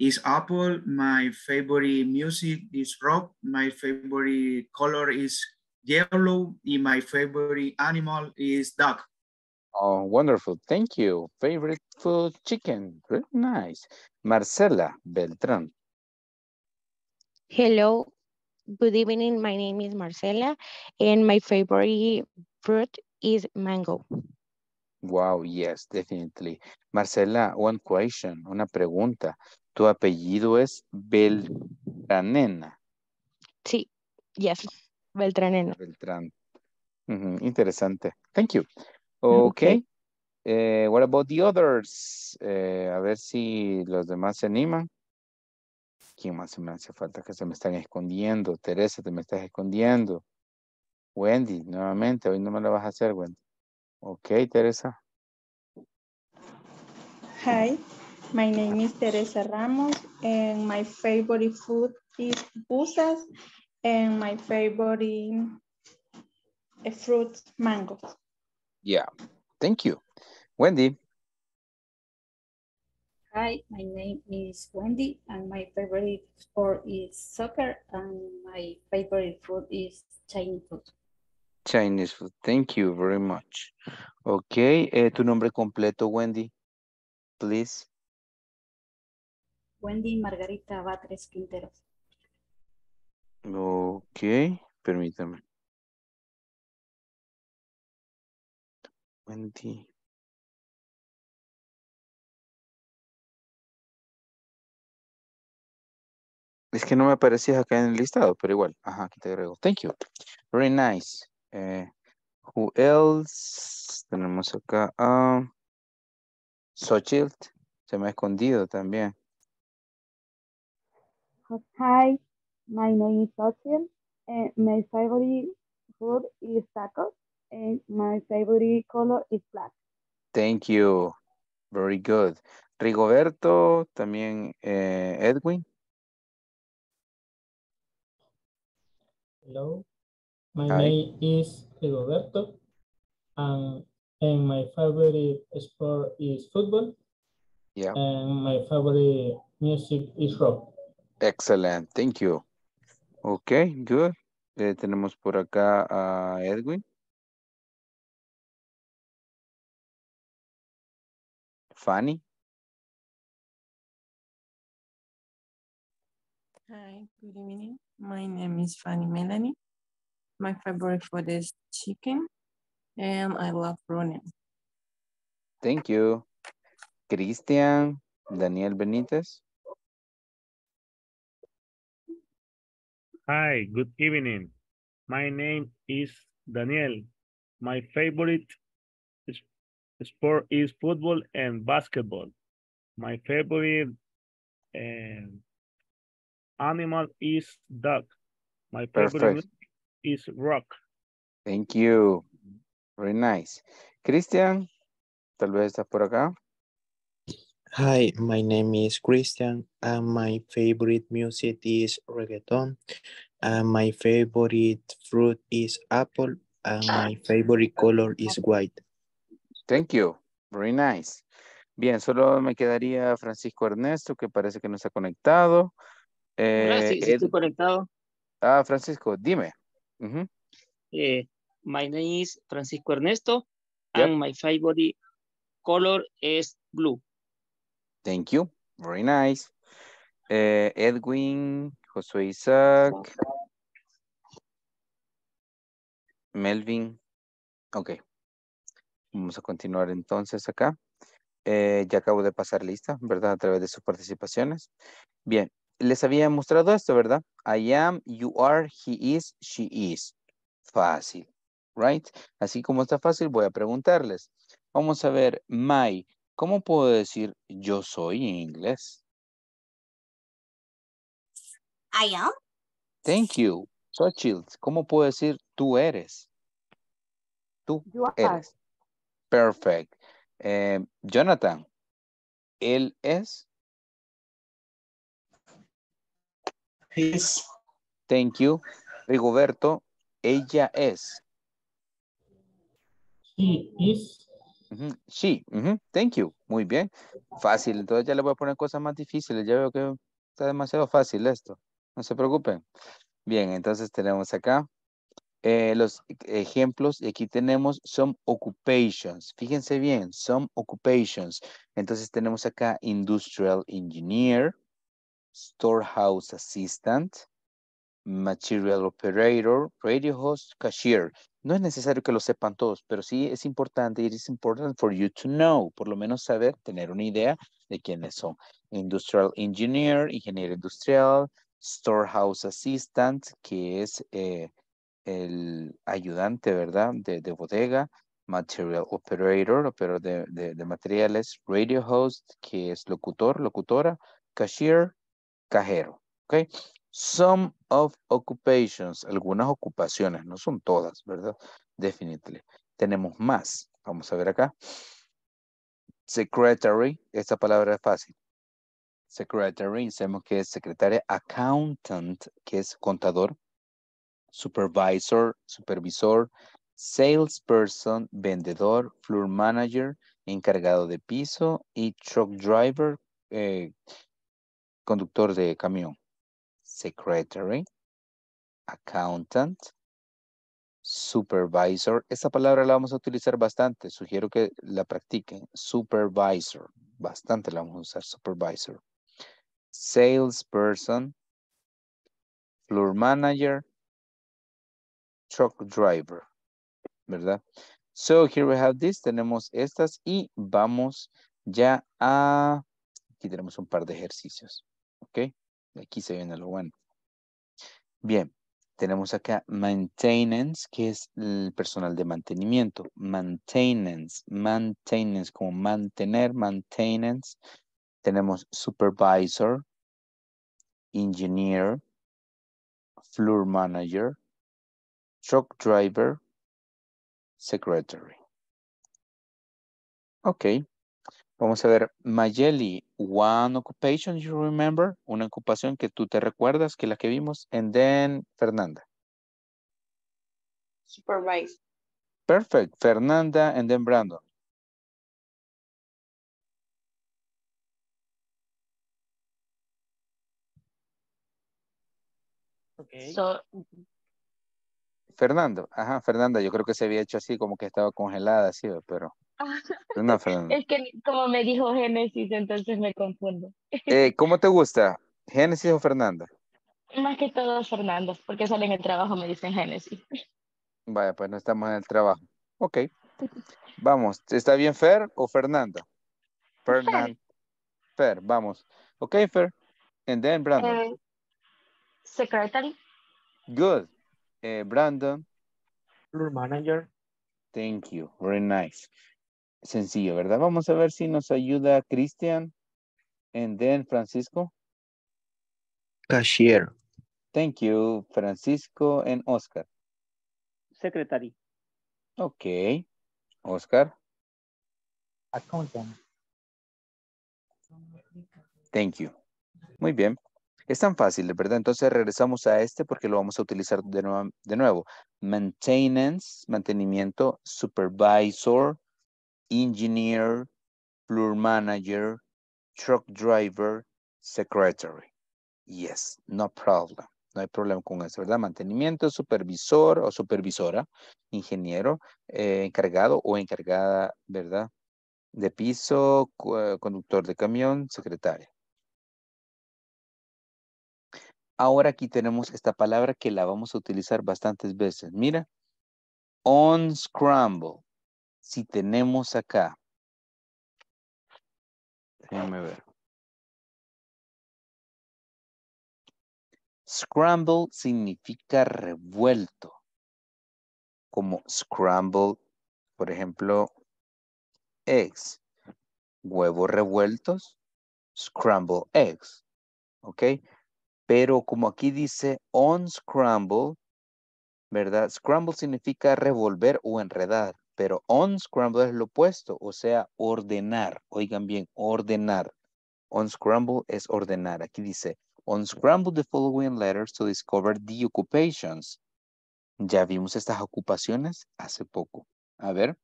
is apple. My favorite music is rock. My favorite color is yellow. And my favorite animal is duck. Oh, wonderful. Thank you. Favorite food, chicken. Very nice. Marcela Beltran. Hello. Good evening. My name is Marcela, and my favorite fruit is mango. Wow, yes, definitely. Marcela, one question, una pregunta. Tu apellido es Beltranena. Sí, yes, Beltranena. Beltran Interesante. Thank you. Okay. Eh, what about the others? Eh, a ver si los demás se animan. ¿Quién más se me hace falta que se me están escondiendo? Teresa, te me estás escondiendo. Wendy, nuevamente, hoy no me lo vas a hacer, Wendy. Ok, Teresa. Hi. My name is Teresa Ramos and my favorite food is buses, and my favorite eh, fruit mango. Yeah, thank you. Wendy. Hi, my name is Wendy and my favorite sport is soccer and my favorite food is Chinese food. Chinese food, thank you very much. Okay, eh, tu nombre completo, Wendy, please. Wendy Margarita Batres Quinteros. Ok, permítame. Wendy. Es que no me aparecías acá en el listado, pero igual. Ajá, aquí te agrego. Thank you. Very nice. Eh, who else? Tenemos acá a... Sochilt, Se me ha escondido también. Hi, my name is Ocean, and my favorite food is tacos, and my favorite color is black. Thank you. Very good. Rigoberto, también eh, Edwin. Hello, my Hi. name is Rigoberto, um, and my favorite sport is football. Yeah. And my favorite music is rock. Excellent, thank you. Okay, good. Eh, tenemos por acá a Edwin. Fanny. Hi, good evening. My name is Fanny Melanie. My favorite food is chicken and I love running. Thank you. Christian Daniel Benítez. Hi, good evening. My name is Daniel. My favorite sport is football and basketball. My favorite eh, animal is duck. My favorite is rock. Thank you. Very nice. Christian. tal vez estás por acá. Hi, my name is Christian and my favorite music is reggaeton and my favorite fruit is apple and my favorite color is white. Thank you. Very nice. Bien, solo me quedaría Francisco Ernesto que parece que no está conectado. Ah, eh, estoy conectado. Ah, Francisco, dime. Mi eh, my name is Francisco Ernesto and my favorite color is blue. Thank you. Very nice. Eh, Edwin, Josué Isaac, Melvin. Ok. Vamos a continuar entonces acá. Eh, ya acabo de pasar lista, ¿verdad? A través de sus participaciones. Bien, les había mostrado esto, ¿verdad? I am, you are, he is, she is. Fácil, right? Así como está fácil, voy a preguntarles. Vamos a ver, my, ¿Cómo puedo decir yo soy en inglés? I am. Thank you. Sochild. ¿Cómo puedo decir tú eres? Tú Perfect. Eh, Jonathan. Él es. He Thank you. Rigoberto. Ella es. He is. Sí, thank you. Muy bien. Fácil. Entonces ya le voy a poner cosas más difíciles. Ya veo que está demasiado fácil esto. No se preocupen. Bien, entonces tenemos acá eh, los ejemplos. y Aquí tenemos some occupations. Fíjense bien, some occupations. Entonces tenemos acá industrial engineer, storehouse assistant, material operator, radio host, cashier. No es necesario que lo sepan todos, pero sí es importante, it is important for you to know, por lo menos saber, tener una idea de quiénes son. Industrial engineer, ingeniero industrial, storehouse assistant, que es eh, el ayudante, ¿verdad?, de, bodega, material operator, operador de, de materiales, radio host, que es locutor, locutora, cashier, cajero. ¿ok? Some of occupations, algunas ocupaciones, no son todas, ¿verdad? Definitivamente. Tenemos más. Vamos a ver acá. Secretary, esta palabra es fácil. Secretary, sabemos que es secretaria. Accountant, que es contador. Supervisor, supervisor. Salesperson, vendedor. Floor manager, encargado de piso. Y truck driver, eh, conductor de camión secretary, accountant, supervisor. Esa palabra la vamos a utilizar bastante. Sugiero que la practiquen. Supervisor. Bastante la vamos a usar. Supervisor. Salesperson. Floor manager. Truck driver. ¿Verdad? So here we have this. Tenemos estas y vamos ya a... Aquí tenemos un par de ejercicios. ¿Ok? Aquí se viene lo bueno. Bien, tenemos acá maintenance, que es el personal de mantenimiento. Maintenance, maintenance, como mantener, maintenance. Tenemos supervisor, engineer, floor manager, truck driver, secretary. Ok, Vamos a ver, Mayeli, one occupation you remember, una ocupación que tú te recuerdas, que la que vimos, and then Fernanda. Supervise. Perfect, Fernanda, and then Brandon. Okay. Fernando, ajá, Fernanda, yo creo que se había hecho así, como que estaba congelada, sí, pero... Es que como me dijo Génesis, entonces me confundo. Eh, ¿Cómo te gusta? ¿Génesis o Fernanda? Más que todo Fernando, porque salen en el trabajo me dicen Génesis. Vaya, pues no estamos en el trabajo. Ok. Vamos, ¿está bien Fer o Fernanda? Fernanda. Fer. vamos. Ok, Fer. And then Brandon. Eh, secretary. Good. Eh, Brandon. Your manager. Thank you. Very nice sencillo, ¿verdad? Vamos a ver si nos ayuda Christian en then Francisco. Cashier. Thank you, Francisco and Oscar. Secretary. Ok. Oscar. Accountant. Thank you. Muy bien. Es tan fácil, ¿verdad? Entonces regresamos a este porque lo vamos a utilizar de, De nuevo. Maintenance, mantenimiento, supervisor, engineer, floor manager, truck driver, secretary. Yes, no problem. No hay problema con eso, ¿verdad? Mantenimiento, supervisor o supervisora, ingeniero, eh, encargado o encargada, ¿verdad? De piso, conductor de camión, secretaria. Ahora aquí tenemos esta palabra que la vamos a utilizar bastantes veces. Mira, on scramble si tenemos acá, déjame ver. Scramble significa revuelto. Como scramble, por ejemplo, eggs. Huevos revueltos, scramble eggs. ¿Ok? Pero como aquí dice on scramble, ¿verdad? Scramble significa revolver o enredar. Pero unscramble es lo opuesto, o sea, ordenar. Oigan bien, ordenar. Unscramble es ordenar. Aquí dice, unscramble the following letters to discover the occupations. Ya vimos estas ocupaciones hace poco. A ver,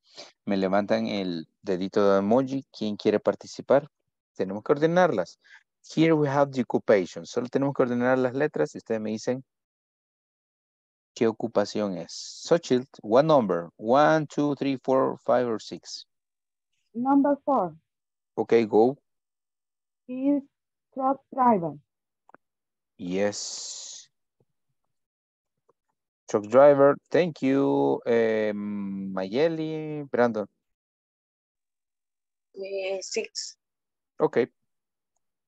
me levantan el dedito de emoji. ¿Quién quiere participar? Tenemos que ordenarlas. Here we have the occupations. Solo tenemos que ordenar las letras y ustedes me dicen ¿Qué ocupación es? Suchil, ¿cuál número? 1, 2, 3, 4, 5 o 6. Number 4. Ok, go. He's truck driver. Yes. Truck driver, thank you. Em, Mayeli, Brandon. Eh, six. Ok.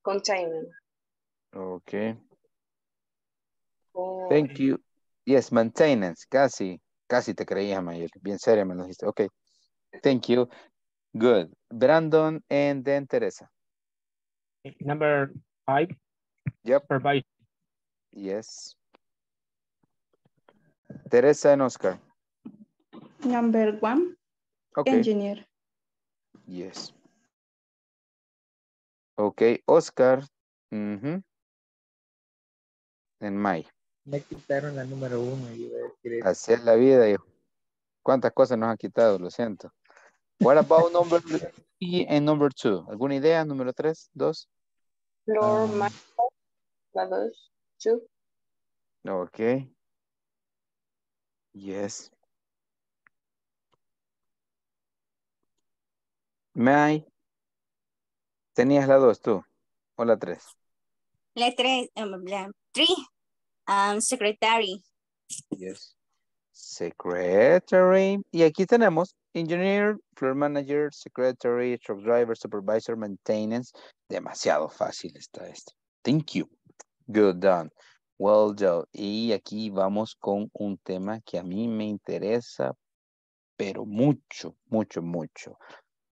Containment. Ok. Oh. Thank you. Yes, maintenance, casi, casi te creía, Mayer. Bien serio, me lo dijiste. Ok, thank you. Good. Brandon and then Teresa. Number five. Yep. Yes. Teresa and Oscar. Number one. Okay. Engineer. Yes. Okay, Oscar. Mm -hmm. And May me quitaron la número uno. hacer Así es la vida, hijo. ¿Cuántas cosas nos han quitado? Lo siento. What about number three and number two? ¿Alguna idea? Número tres, dos. Ah. La dos, two. Ok. Yes. May. ¿Tenías la dos tú? ¿O la tres? La tres. Um, la tres. Um, secretary. Yes. Secretary. Y aquí tenemos engineer, floor manager, secretary, truck driver, supervisor, maintenance. Demasiado fácil está esto. Thank you. Good done. Well done. Y aquí vamos con un tema que a mí me interesa, pero mucho, mucho, mucho.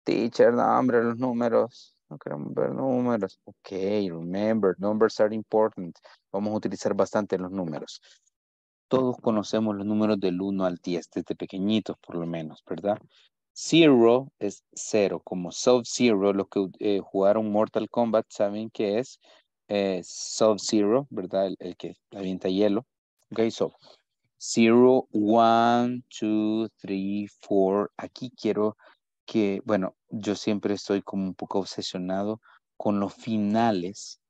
Teacher, nombre los números. No queremos ver números. Ok, remember, numbers are important. Vamos a utilizar bastante los números. Todos conocemos los números del 1 al 10, desde pequeñitos por lo menos, ¿verdad? Zero es cero, como Sub-Zero, los que eh, jugaron Mortal Kombat saben que es eh, Sub-Zero, ¿verdad? El, que avienta hielo. Ok, so, Zero, one, two, three, four. Aquí quiero que, bueno, yo siempre estoy como un poco obsesionado con los finales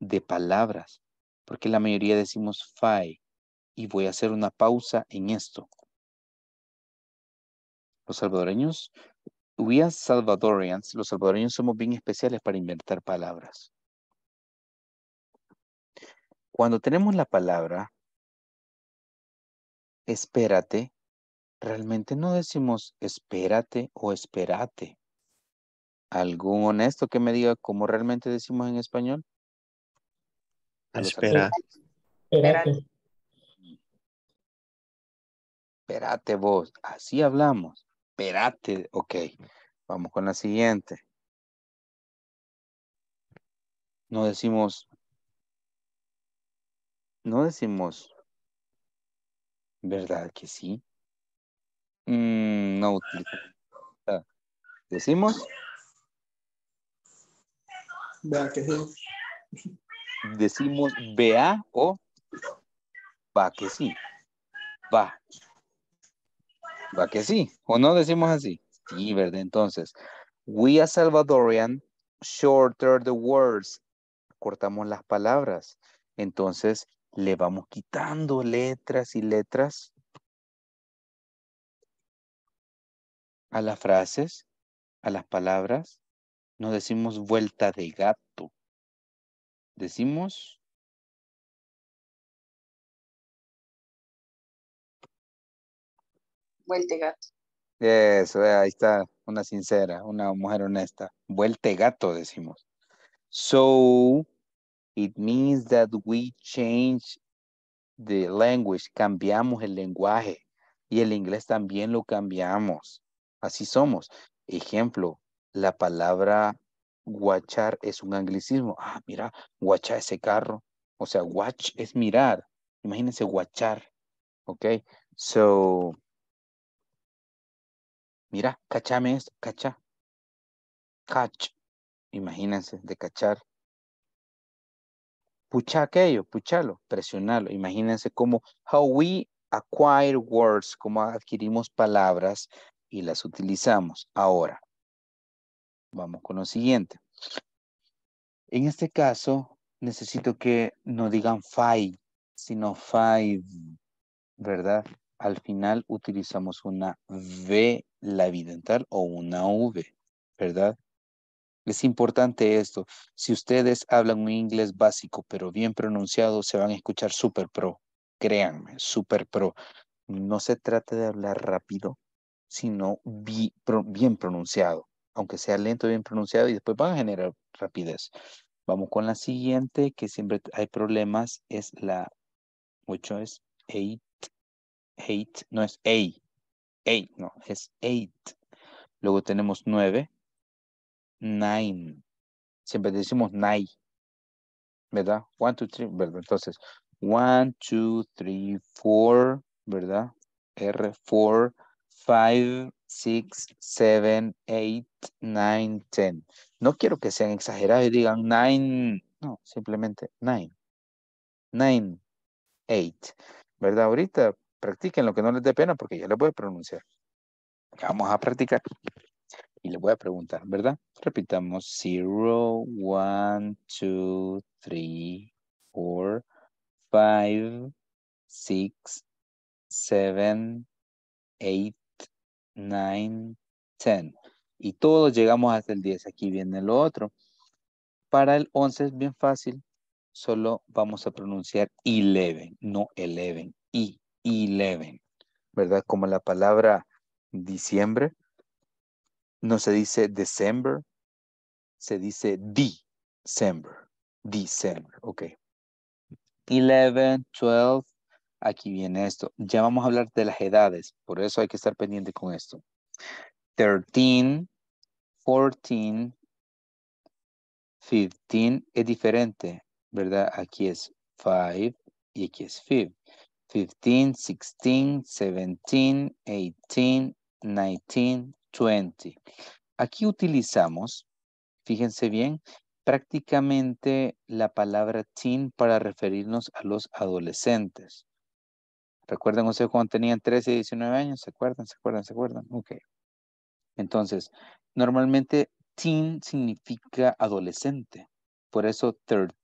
de palabras, porque la mayoría decimos fai y voy a hacer una pausa en esto. Los salvadoreños, we as Salvadorians, los salvadoreños somos bien especiales para inventar palabras. Cuando tenemos la palabra, espérate, realmente no decimos espérate o espérate. ¿Algún honesto que me diga cómo realmente decimos en español? Espera. Espérate. vos. Así hablamos. Espérate. Ok. Vamos con la siguiente. No decimos. No decimos. ¿Verdad que sí? Mm, no utiliza. Ah. Decimos. que Decimos vea o va que sí. Va. Va que sí. O no decimos así. Sí, ¿verdad? Entonces, we as Salvadorian shorter the words. Cortamos las palabras. Entonces, le vamos quitando letras y letras a las frases, a las palabras, no decimos vuelta de gato. Decimos vuelta de gato. Eso, eh, ahí está, una sincera, una mujer honesta. Vuelta gato decimos. So it means that we change the language, cambiamos el lenguaje y el inglés también lo cambiamos. Así somos. Ejemplo, la palabra guachar es un anglicismo. Ah, mira, guacha ese carro. O sea, watch es mirar. Imagínense guachar. Ok. So, mira, cachame es cacha. Cach. Imagínense de cachar. Pucha aquello, puchalo, presionalo. Imagínense cómo, how we acquire words, cómo adquirimos palabras y las utilizamos. Ahora, vamos con lo siguiente. En este caso, necesito que no digan five, sino five, ¿verdad? Al final utilizamos una V evidental, o una V, ¿verdad? Es importante esto. Si ustedes hablan un inglés básico, pero bien pronunciado, se van a escuchar súper pro. Créanme, súper pro. No se trata de hablar rápido, sino bien pronunciado, aunque sea lento, bien pronunciado y después van a generar rapidez. Vamos con la siguiente, que siempre hay problemas, es la 8 es 8, 8, no es 8, 8, no, es 8. Luego tenemos 9, 9. Siempre decimos 9, ¿verdad? 1, 2, 3, ¿verdad? Entonces, 1, 2, 3, 4, ¿verdad? R, 4, 5, 6, 7, 8, 9, 10. No quiero que sean exagerados y digan 9, no, simplemente 9. 9, 8. ¿Verdad? Ahorita practiquen lo que no les dé pena porque ya les voy a pronunciar. Vamos a practicar. Y les voy a preguntar, ¿verdad? Repitamos 0, 1, 2, 3, 4, 5, 6, 7, 8. 9, 10. Y todos llegamos hasta el 10. Aquí viene lo otro. Para el 11 es bien fácil. Solo vamos a pronunciar 11, no 11. Y 11. ¿Verdad? Como la palabra diciembre. No se dice December. Se dice December. December. Ok. 11, 12, Aquí viene esto. Ya vamos a hablar de las edades, por eso hay que estar pendiente con esto. 13, 14, 15 es diferente, ¿verdad? Aquí es 5 y aquí es 5. 15, 16, 17, 18, 19, 20. Aquí utilizamos, fíjense bien, prácticamente la palabra teen para referirnos a los adolescentes. ¿Recuerdan ustedes cuando tenían 13, y 19 años? ¿Se acuerdan? ¿Se acuerdan? ¿Se acuerdan? Ok. Entonces, normalmente teen significa adolescente. Por eso 13,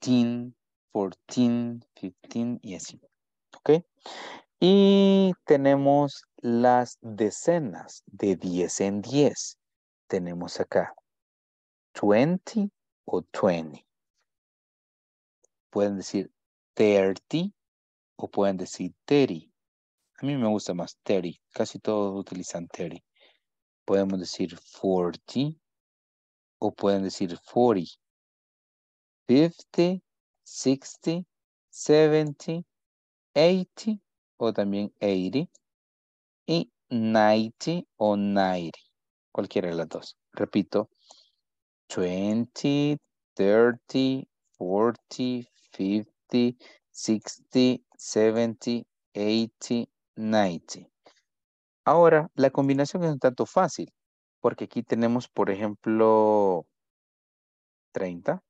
14, 15 y así. ¿Ok? Y tenemos las decenas de 10 en 10. Tenemos acá 20 o 20. Pueden decir 30 o pueden decir 30. A mí me gusta más Terry. Casi todos utilizan Terry. Podemos decir 40 o pueden decir 40. 50, 60, 70, 80 o también 80. Y 90 o 90. Cualquiera de las dos. Repito. 20, 30, 40, 50, 60, 70, 80, 90. Ahora, la combinación es un tanto fácil, porque aquí tenemos, por ejemplo, 30,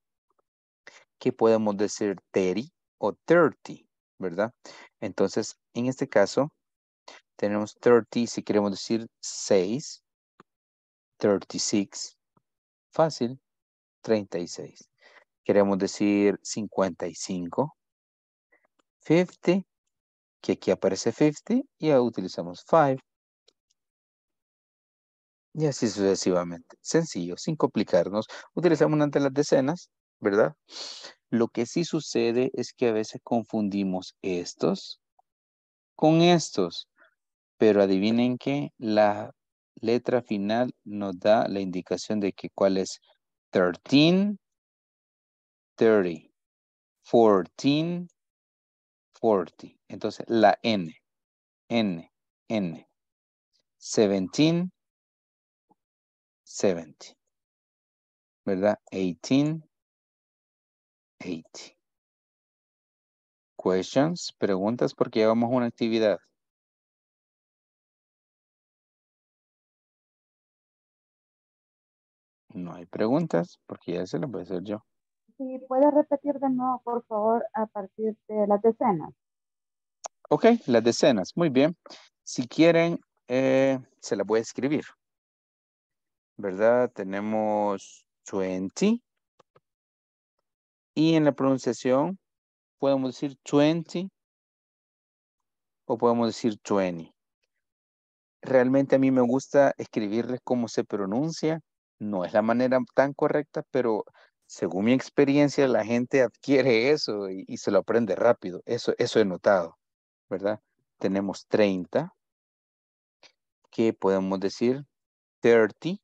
que podemos decir 30 o 30, ¿verdad? Entonces, en este caso, tenemos 30, si queremos decir 6, 36, fácil, 36. Queremos decir 55, 50, que aquí aparece 50 y utilizamos 5. Y así sucesivamente. Sencillo, sin complicarnos. Utilizamos una de las decenas, ¿verdad? Lo que sí sucede es que a veces confundimos estos con estos. Pero adivinen que la letra final nos da la indicación de que cuál es 13, 30, 14, 40. Entonces, la N, N, N. 17, 70. ¿Verdad? 18, 80. Questions, preguntas, porque llevamos una actividad. No hay preguntas, porque ya se lo voy a hacer yo. Si puede repetir de nuevo, por favor, a partir de las decenas. Ok, las decenas, muy bien. Si quieren, eh, se las voy a escribir. ¿Verdad? Tenemos 20. Y en la pronunciación podemos decir 20 o podemos decir 20. Realmente a mí me gusta escribirles cómo se pronuncia. No es la manera tan correcta, pero según mi experiencia la gente adquiere eso y, y se lo aprende rápido. Eso, eso he notado. ¿verdad? Tenemos 30, ¿Qué podemos decir 30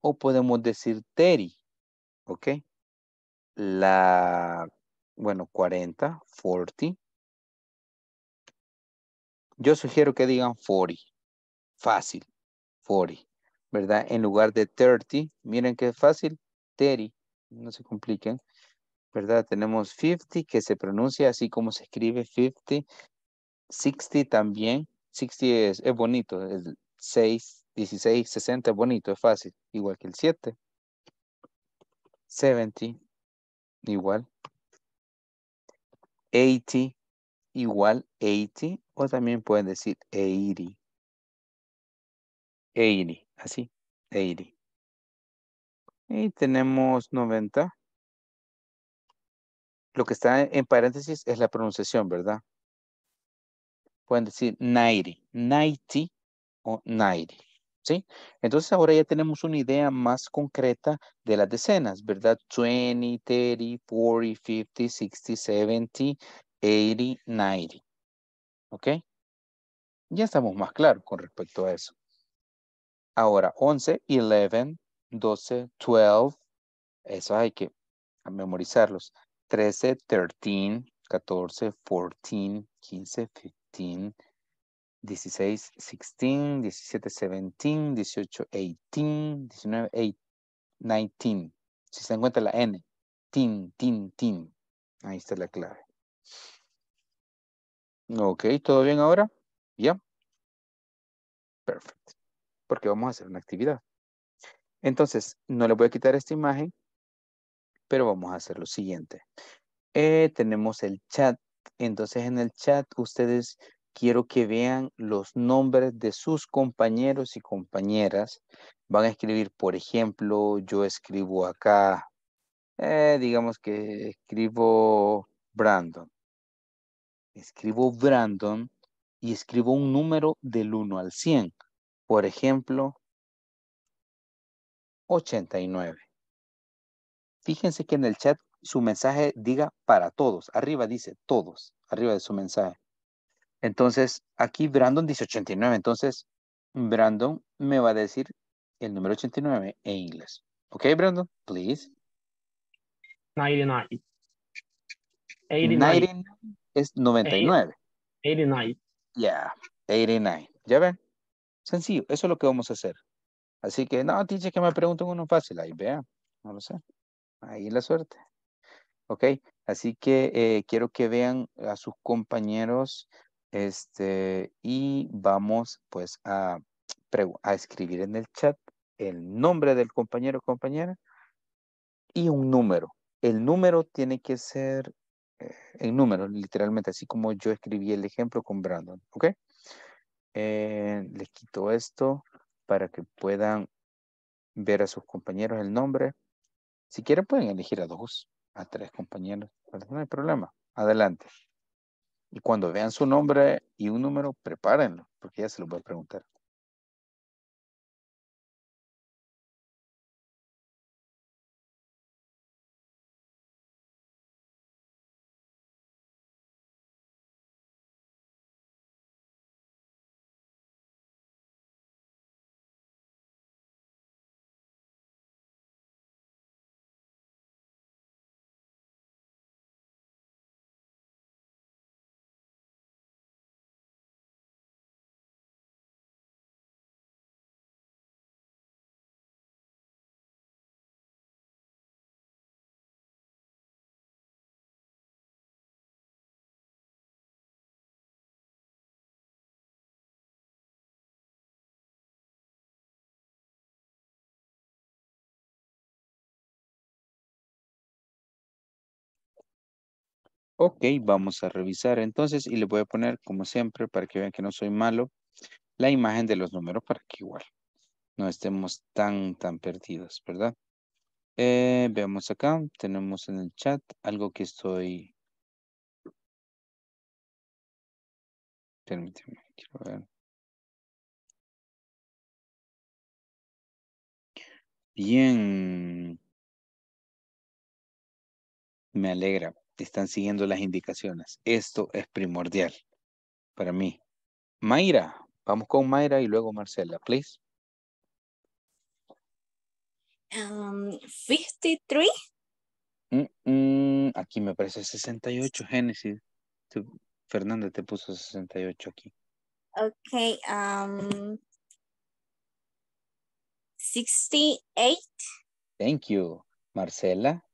o podemos decir 30, ¿ok? La, bueno, 40, 40. Yo sugiero que digan 40, fácil, 40, ¿verdad? En lugar de 30, miren qué fácil, 30, no se compliquen. ¿verdad? Tenemos 50 que se pronuncia así como se escribe 50. 60 también. 60 es, bonito. El 6, 16, 60 es bonito, es fácil. Igual que el 7. 70 igual. 80 igual 80 o también pueden decir 80. 80, así, 80. Y tenemos 90 lo que está en paréntesis es la pronunciación, ¿verdad? Pueden decir 90, 90 o 90. ¿Sí? Entonces ahora ya tenemos una idea más concreta de las decenas, ¿verdad? 20, 30, 40, 50, 60, 70, 80, 90. ¿Ok? Ya estamos más claros con respecto a eso. Ahora, 11, 11, 12, 12. Eso hay que memorizarlos. 13, 13, 14, 14, 15, 15, 16, 16, 17, 17, 18, 18, 19, 19. Si se encuentra la N, tin, tin, tin. Ahí está la clave. Ok, ¿todo bien ahora? ¿Ya? Yeah. Perfecto. Porque vamos a hacer una actividad. Entonces, no le voy a quitar esta imagen pero vamos a hacer lo siguiente. Eh, tenemos el chat. Entonces en el chat ustedes quiero que vean los nombres de sus compañeros y compañeras. Van a escribir, por ejemplo, yo escribo acá, eh, digamos que escribo Brandon. Escribo Brandon y escribo un número del 1 al 100. Por ejemplo, 89. Fíjense que en el chat su mensaje diga para todos. Arriba dice todos, arriba de su mensaje. Entonces, aquí Brandon dice 89. Entonces, Brandon me va a decir el número 89 en inglés. ¿Ok, Brandon? Please. 99. 89. es 99. 89. Yeah, 89. ¿Ya ven? Sencillo, eso es lo que vamos a hacer. Así que, no, dice que me pregunten uno fácil ahí, vean. No lo sé ahí la suerte. Ok, así que eh, quiero que vean a sus compañeros este, y vamos pues a, escribir en el chat el nombre del compañero o compañera y un número. El número tiene que ser eh, el número literalmente, así como yo escribí el ejemplo con Brandon. ¿Ok? Eh, les quito esto para que puedan ver a sus compañeros el nombre. Si quieren pueden elegir a dos, a tres compañeros, no hay problema. Adelante. Y cuando vean su nombre y un número, prepárenlo, porque ya se los voy a preguntar. Ok, vamos a revisar entonces y le voy a poner como siempre para que vean que no soy malo la imagen de los números para que igual no estemos tan tan perdidos, ¿verdad? Eh, veamos acá, tenemos en el chat algo que estoy... Permíteme, quiero ver. Bien. Me alegra te están siguiendo las indicaciones. Esto es primordial para mí. Mayra, vamos con Mayra y luego Marcela, please. 53. Um, aquí me parece 68, Génesis. Fernanda te puso 68 aquí. Ok. 68. Um, Thank you. Marcela.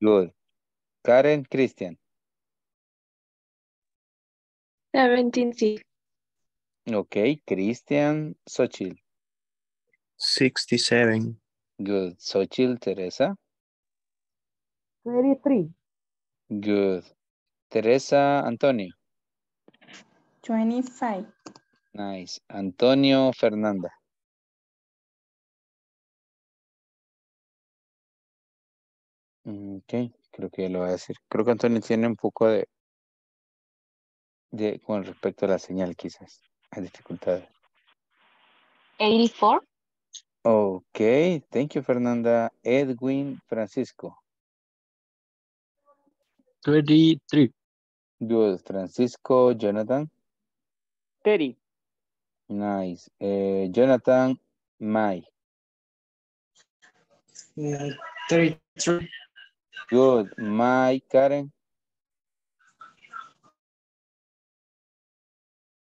Good. Karen Christian. 17 Okay, Christian Sochil. 67. Good. Sochil Teresa. 33. Good. Teresa Antonio. 25. Nice. Antonio Fernanda. Mm, ok, creo que lo voy a decir. Creo que Antonio tiene un poco de, de con respecto a la señal, quizás, Hay dificultades. 84. Ok, thank you, Fernanda. Edwin Francisco. 23. Good. Francisco, Jonathan. 30. Nice. Eh, Jonathan, May. 33. Good. My Karen.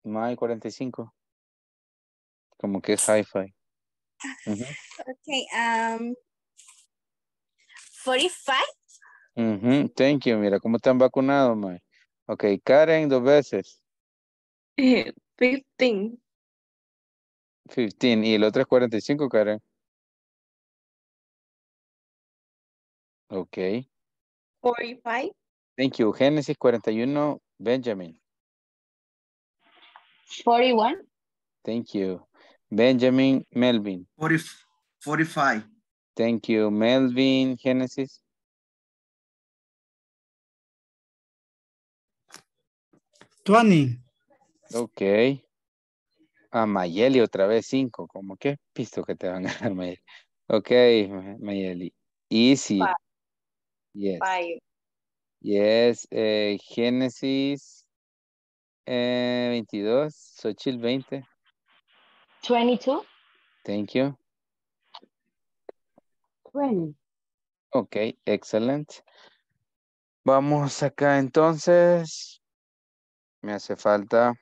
My 45. Como que es hi-fi. Uh Okay. Um, 45. Uh -huh. Thank you. Mira cómo están vacunados, May. Ok, Karen dos veces. 15. Eh, 15. Y el otro es 45, Karen. Ok. 45. Thank you. Génesis 41, Benjamin. 41. Thank you. Benjamin, Melvin. 45. Thank you. Melvin, Genesis. 20. Ok. A ah, Mayeli otra vez cinco. Como que pisto que te van a ganar Mayeli. Ok, Mayeli. Easy. Yes. Yes. Eh, Génesis 22. Eh, Xochitl 20. 22. Thank you. 20. Ok, excelente. Vamos acá entonces. Me hace falta.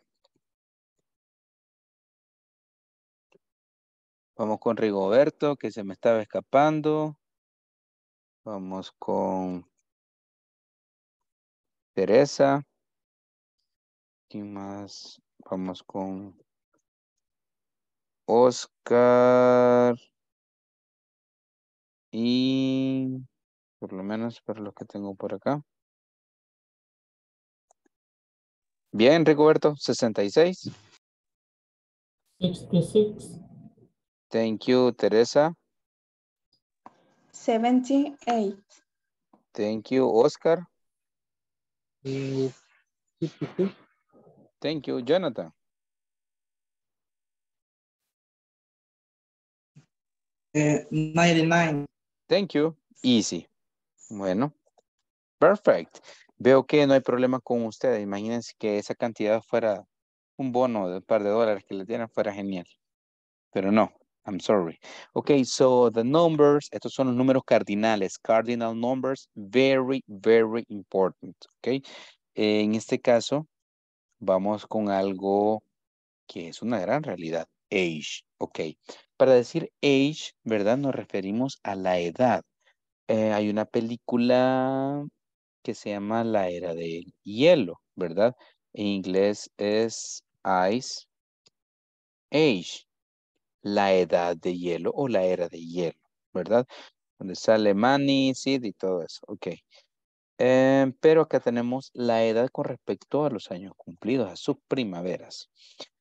Vamos con Rigoberto, que se me estaba escapando. Vamos con Teresa. ¿Quién más? Vamos con Oscar. Y por lo menos para lo que tengo por acá. Bien, Ricoberto, 66. 66. Thank you, Teresa. 78. Thank you, Oscar. Eh, Thank you, Jonathan. 99. Eh, Thank you. Easy. Bueno. Perfect. Veo que no hay problema con ustedes. Imagínense que esa cantidad fuera un bono de un par de dólares que le tienen fuera genial. Pero no, I'm sorry. Okay, so the numbers, estos son los números cardinales, cardinal numbers, very, very important, okay. En este caso, vamos con algo que es una gran realidad, age, okay. Para decir age, ¿verdad? Nos referimos a la edad. Eh, hay una película que se llama La Era del Hielo, ¿verdad? En inglés es Ice Age, la edad de hielo o la era de hielo, ¿verdad? Donde sale money, seed y todo eso. Ok. Em, pero acá tenemos la edad con respecto a los años cumplidos, a sus primaveras.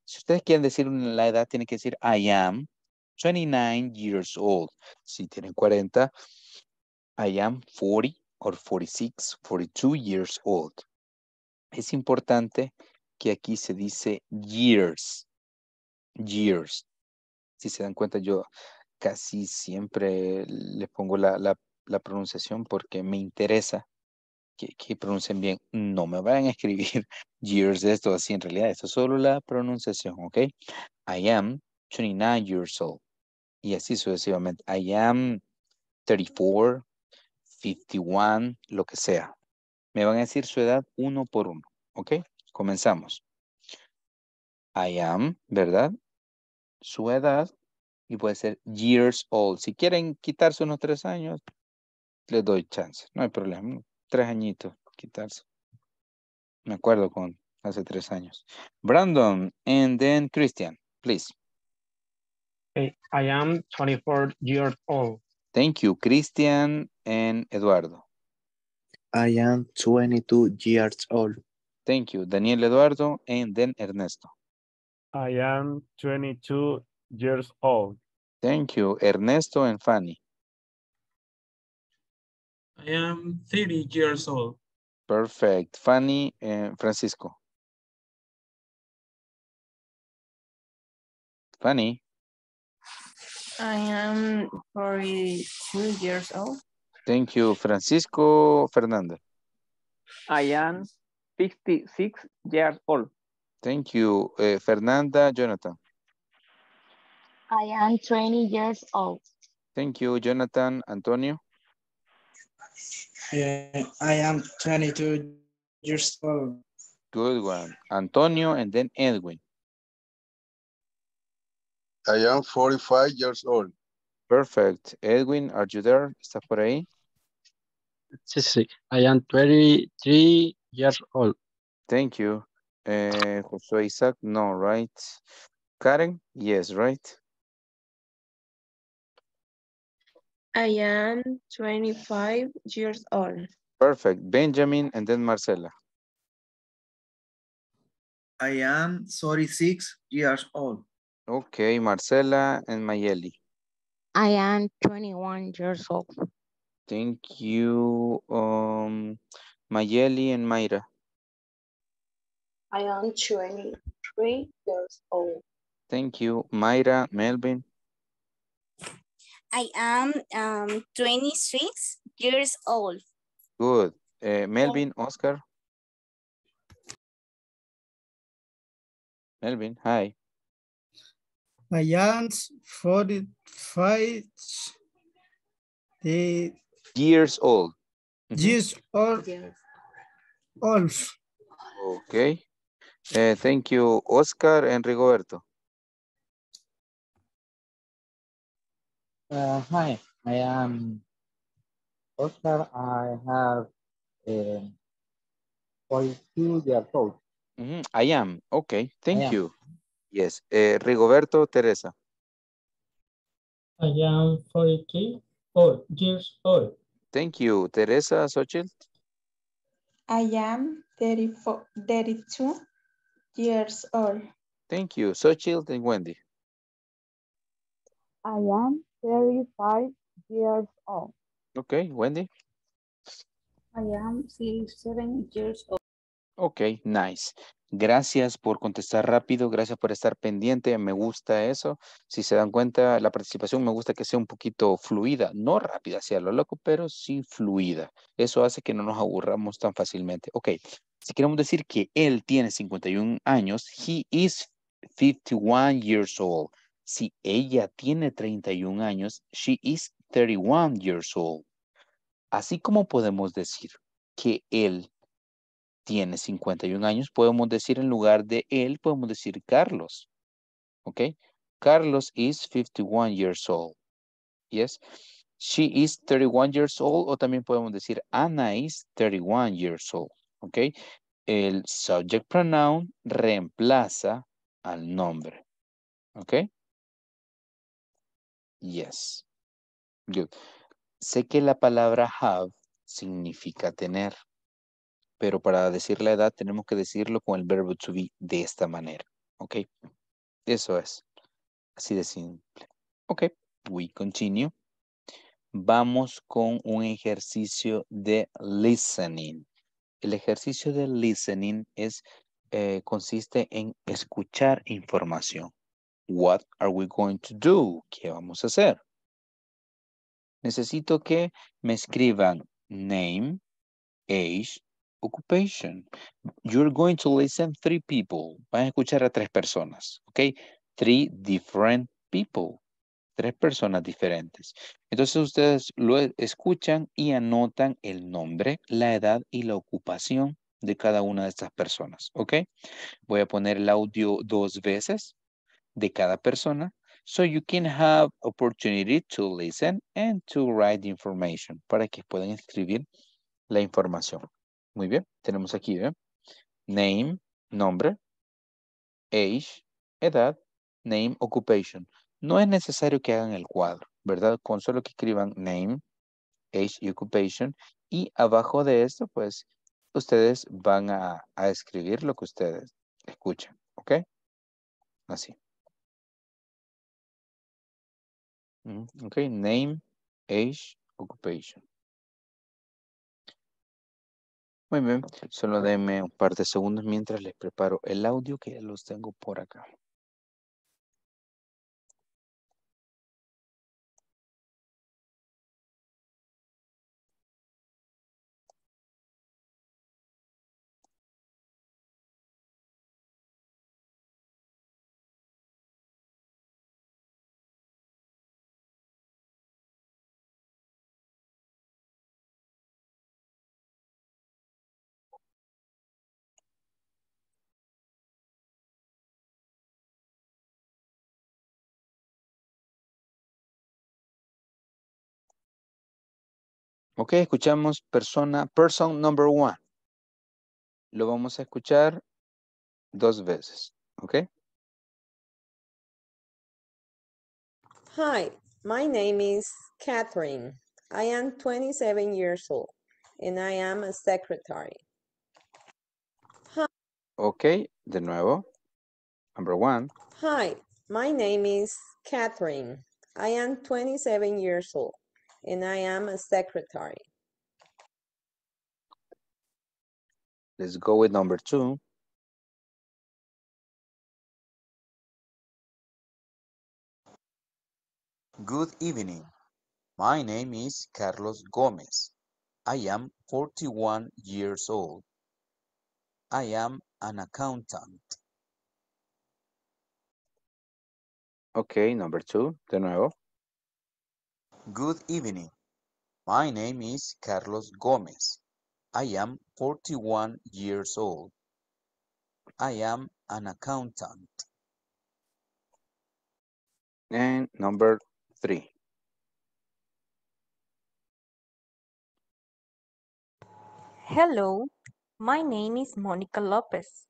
Si ustedes quieren decir la edad, tienen que decir I am 29 years old. Si tienen 40, I am 40 or 46, 42 years old. Es importante que aquí se dice years, years, si se dan cuenta, yo casi siempre les pongo la, pronunciación porque me interesa que, que, pronuncien bien. No me vayan a escribir years de esto así, en realidad, esto es solo la pronunciación, ¿ok? I am 29 years old. Y así sucesivamente. I am 34, 51, lo que sea. Me van a decir su edad uno por uno, ¿ok? Comenzamos. I am, ¿verdad? su edad y puede ser years old. Si quieren quitarse unos tres años, les doy chance. No hay problema. Tres añitos, quitarse. Me acuerdo con hace tres años. Brandon, and then Christian, please. Eh, I am 24 years old. Thank you, Christian and Eduardo. I am 22 years old. Thank you, Daniel Eduardo, and then Ernesto. I am 22 years old. Thank you, Ernesto and Fanny. I am 30 years old. Perfect. Fanny and Francisco. Fanny. I am 42 years old. Thank you, Francisco Fernandez. I am 56 years old. Thank you. Uh, Fernanda, Jonathan. I am 20 years old. Thank you, Jonathan. Antonio? Eh, I am 22 years old. Good one. Antonio and then Edwin. I am 45 years old. Perfect. Edwin, are you there? ¿Estás por ahí? Sí, sí. I am 23 years old. Thank you. Uh, Josué Isaac, no, right? Karen, yes, right? I am 25 years old. Perfect. Benjamin and then Marcela. I am 36 years old. Okay, Marcela and Mayeli. I am 21 years old. Thank you, um, Mayeli and Mayra. I am 23 years old. Thank you, Myra, Melvin. I am um, 26 years old. Good. Uh, Melvin, Oscar. Melvin, hi. I am 45 years old. Years old. Yes. Old. Okay. Uh, thank you, Oscar and Rigoberto. Uh, hi, I am Oscar. I have uh, 42 years old. Mm -hmm. I am. Okay, thank you. Yes, uh, Rigoberto Teresa. I am 42 years old. Thank you. Teresa Sochil. I am 34, 32 years old. Thank you. So children, Wendy. I am 35 years old. Okay, Wendy. I am 37 years old. Okay, nice. Gracias por contestar rápido, gracias por estar pendiente, me gusta eso. Si se dan cuenta, la participación me gusta que sea un poquito fluida, no rápida sea lo loco, pero sí fluida. Eso hace que no nos aburramos tan fácilmente. Ok, si queremos decir que él tiene 51 años, he is 51 years old. Si ella tiene 31 años, she is 31 years old. Así como podemos decir que él tiene 51 años, podemos decir en lugar de él, podemos decir Carlos. ¿Ok? Carlos is 51 years old. Yes. She is 31 years old o también podemos decir Ana is 31 years old. ¿ok? El subject pronoun reemplaza al nombre, ¿ok? Yes. Good. Sé que la palabra have significa tener, pero para decir la edad tenemos que decirlo con el verbo to be de esta manera, ¿ok? Eso es. Así de simple. Ok, we continue. Vamos con un ejercicio de listening. El ejercicio de listening es, eh, consiste en escuchar información. What are we going to do? ¿Qué vamos a hacer? Necesito que me escriban name, age, occupation. You're going to listen three people. Van a escuchar a tres personas, ¿ok? Three different people tres personas diferentes. Entonces ustedes lo e, escuchan y anotan el nombre, la edad y la ocupación de cada una de estas personas, ¿ok? Voy a poner el audio dos veces de cada persona so you can have opportunity to listen and to write the information para que puedan escribir la información. Muy bien, tenemos aquí, ¿eh? Name, nombre, age, edad, name, occupation. No es necesario que hagan el cuadro, ¿verdad? Con solo que escriban name, age y occupation y abajo de esto, pues, ustedes van a, escribir lo que ustedes escuchan, ¿ok? Así. Mm, ok, name, age, occupation. Muy bien, solo denme un par de segundos mientras les preparo el audio que los tengo por acá. Ok, escuchamos persona, person number one. Lo vamos a escuchar dos veces. Ok. Hi, my name is Catherine. I am 27 years old and I am a secretary. Hi. Ok, de nuevo. Number one. Hi, my name is Catherine. I am 27 years old and I am a secretary. Let's go with number two. Good evening. My name is Carlos Gomez. I am 41 years old. I am an accountant. Okay, number two, de nuevo. Good evening. My name is Carlos Gomez. I am 41 years old. I am an accountant. And number three. Hello, my name is Monica Lopez.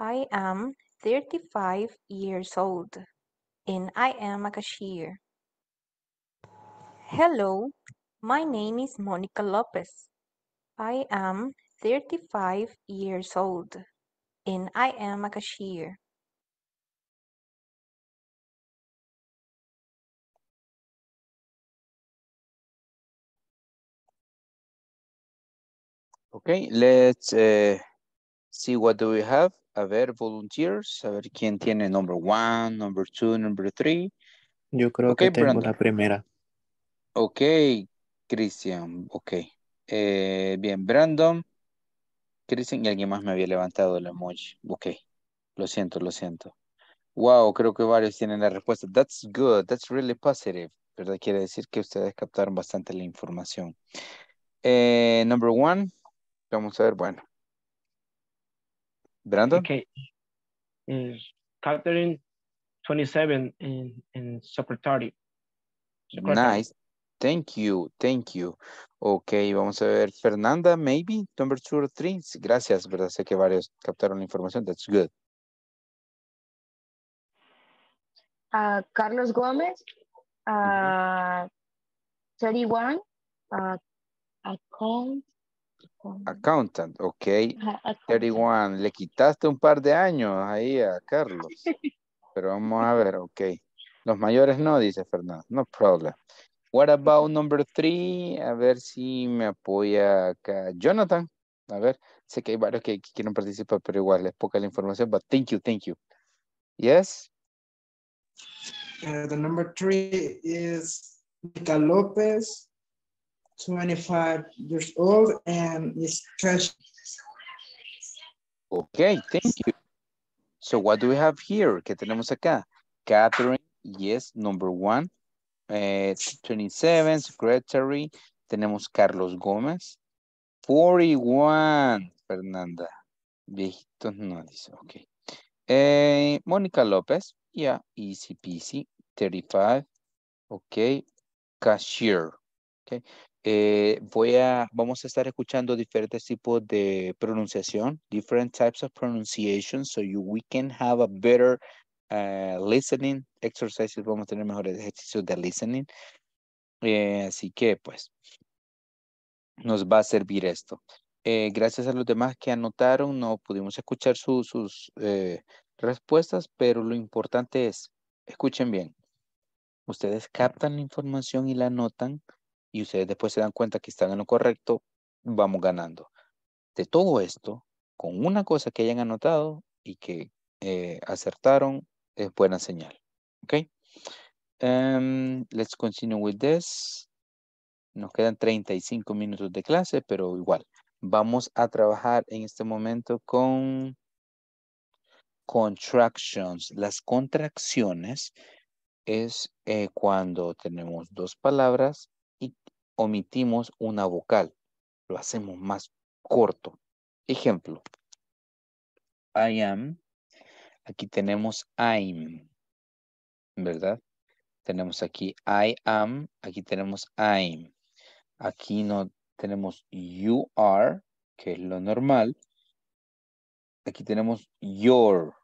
I am 35 years old and I am a cashier. Hello, my name is Monica Lopez. I am 35 years old and I am a cashier. Okay, let's uh, see what do we have. A ver, volunteers, a ver quién tiene number one, number two, number three. Yo creo okay, que tengo Brandon. la primera. Ok, Christian. ok. Eh, bien, Brandon, Cristian y alguien más me había levantado el emoji. Ok, lo siento, lo siento. Wow, creo que varios tienen la respuesta. That's good, that's really positive. ¿Verdad? Quiere decir que ustedes captaron bastante la información. Eh, number one, vamos a ver, bueno. Brandon? Okay. Eh, Catherine, 27 en, en Nice. Thank you, thank you. Ok, vamos a ver. Fernanda, maybe, number two or three. Gracias, ¿verdad? Sé que varios captaron la información. That's good. Ah, Carlos Gómez, uh, ah, 31, ah, account. Accountant, ok. 31. Le quitaste un par de años ahí a Carlos. Pero vamos a ver, ok. Los mayores no, dice Fernanda, No problem. What about number three? A ver si me apoya acá Jonathan. A ver, sé que hay varios que, quieren participar, pero igual les poca la información, but thank you, thank you. Yes? Eh, the number three is Mica Lopez, 25 years old, and is trash. Okay, thank you. So what do we have here? ¿Qué tenemos acá? Catherine, yes, number one. 27, eh, Secretary, tenemos Carlos Gómez. 41, Fernanda. Viejitos no dice, ok. Eh, Mónica López, yeah, easy peasy. 35, ok. Cashier, ok. Eh, voy a, vamos a estar escuchando diferentes tipos de pronunciación, different types of pronunciation, so you, we can have a better eh, listening exercises, vamos a tener mejores ejercicios de listening. Eh, así que pues nos va a servir esto. Eh, gracias a los demás que anotaron, no pudimos escuchar sus respuestas, pero lo importante es, escuchen bien, ustedes captan la información y la anotan y ustedes después se dan cuenta que están en lo correcto, vamos ganando. De todo esto, con una cosa que hayan anotado y que acertaron, es buena señal. ¿ok? Em, let's continue with this. Nos quedan 35 minutos de clase, pero igual. Vamos a trabajar en este momento con contractions. Las contracciones es eh, cuando tenemos dos palabras y omitimos una vocal. Lo hacemos más corto. Ejemplo. I am Aquí tenemos I'm, ¿verdad? Tenemos aquí I am, aquí tenemos I'm. Aquí no tenemos you are, que es lo normal. Aquí tenemos your.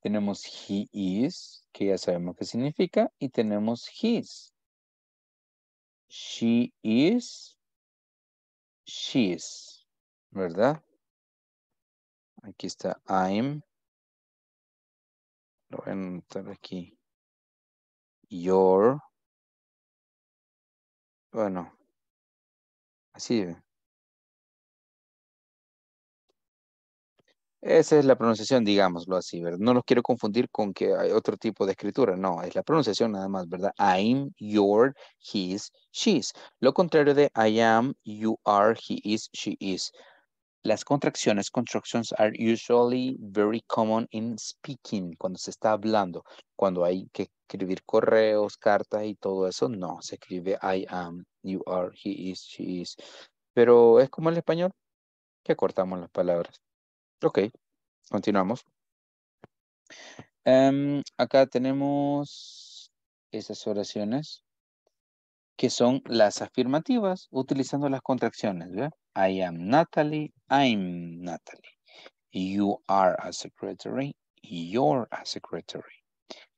tenemos he is, que ya sabemos qué significa. Y tenemos his. She is, She is, ¿verdad? Aquí está I'm. Lo voy a anotar aquí. Your. Bueno. Así. Esa es la pronunciación, digámoslo así, ¿verdad? No los quiero confundir con que hay otro tipo de escritura, no, es la pronunciación nada más, ¿verdad? I'm, your, his, she's. Lo contrario de I am, you are, he is, she is. Las contracciones, contractions are usually very common in speaking, cuando se está hablando, cuando hay que escribir correos, cartas y todo eso, no, se escribe I am, you are, he is, she is. Pero es como el español, que cortamos las palabras. Ok, continuamos. Em, acá tenemos esas oraciones que son las afirmativas utilizando las contracciones, ¿verdad? I am Natalie. I'm Natalie. You are a secretary. You're a secretary.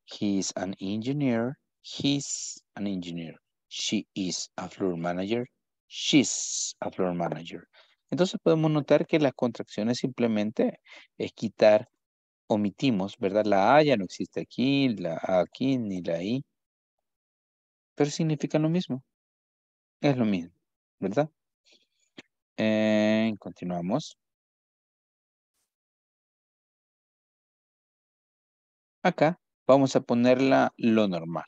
He's an engineer. He's an engineer. She is a floor manager. She's a floor manager. Entonces podemos notar que las contracciones simplemente es quitar, omitimos, ¿verdad? La A ya no existe aquí, la A aquí, ni la I. Pero significa lo mismo. Es lo mismo, ¿verdad? Eh, continuamos. Acá vamos a ponerla lo normal.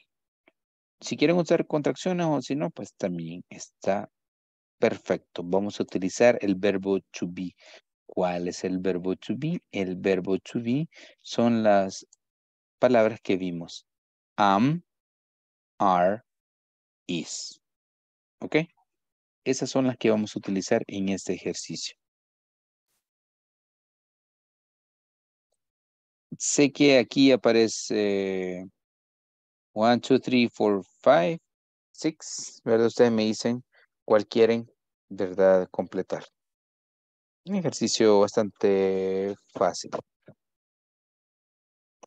Si quieren usar contracciones o si no, pues también está perfecto. Vamos a utilizar el verbo to be. ¿Cuál es el verbo to be? El verbo to be son las palabras que vimos. Am, are, is. ¿Ok? Esas son las que vamos a utilizar en este ejercicio. Sé que aquí aparece 1, 2, 3, 4, 5, 6, Ustedes me dicen cuál quieren, ¿verdad? Completar. Un ejercicio bastante fácil.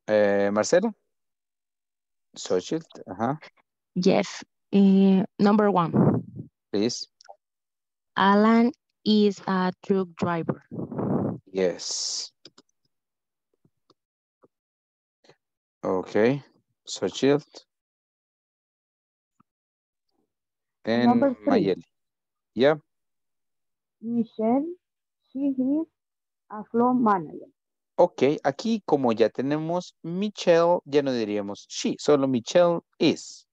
Eh, Marcela? ajá. Yes, eh, number one. Please. Alan is a truck driver. Yes. Okay, So, shield. And Yeah. Michelle, she is a flow manager. Okay. aquí como ya tenemos Michelle, ya no diríamos she, solo Michelle is.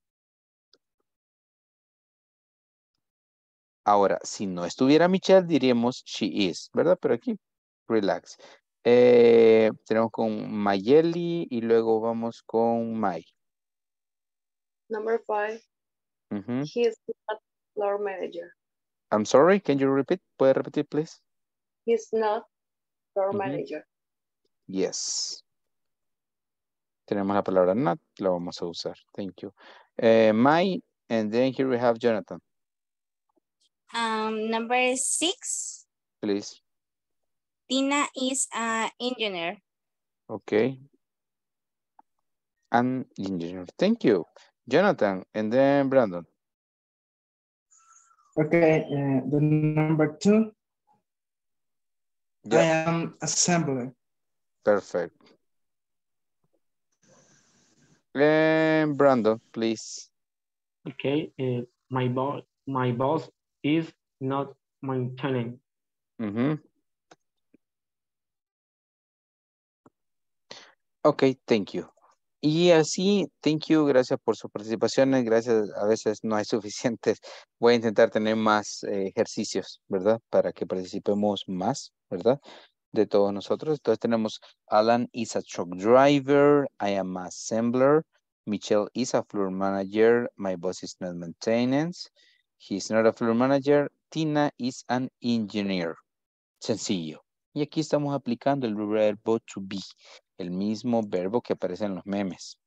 Ahora, si no estuviera Michelle, diríamos she is, ¿verdad? Pero aquí, relax. Eh, tenemos con Mayeli y luego vamos con May. Number five. He is not floor manager. I'm sorry, can you repeat? ¿Puede repetir, please? He's not floor manager. Yes. Tenemos la palabra not, la vamos a usar. Thank you. Eh, May, and then here we have Jonathan. Um, number six. Please. Tina is an engineer. Okay. An engineer. Thank you. Jonathan and then Brandon. Okay, uh, the number two. Yeah. I am assembler. Perfect. And Brandon, please. Okay, uh, my boss, my boss is not maintaining. Okay, Ok, thank you. Y así, thank you, gracias por sus participaciones, gracias, a veces no hay suficientes. Voy a intentar tener más eh, ejercicios, ¿verdad? Para que participemos más, ¿verdad? De todos nosotros. Entonces tenemos Alan is a truck driver, I am a assembler, Michelle is a floor manager, my boss is not maintenance, He's not a floor manager. Tina is an engineer. Sencillo. Y aquí estamos aplicando el verbo to be. El mismo verbo que aparece en los memes.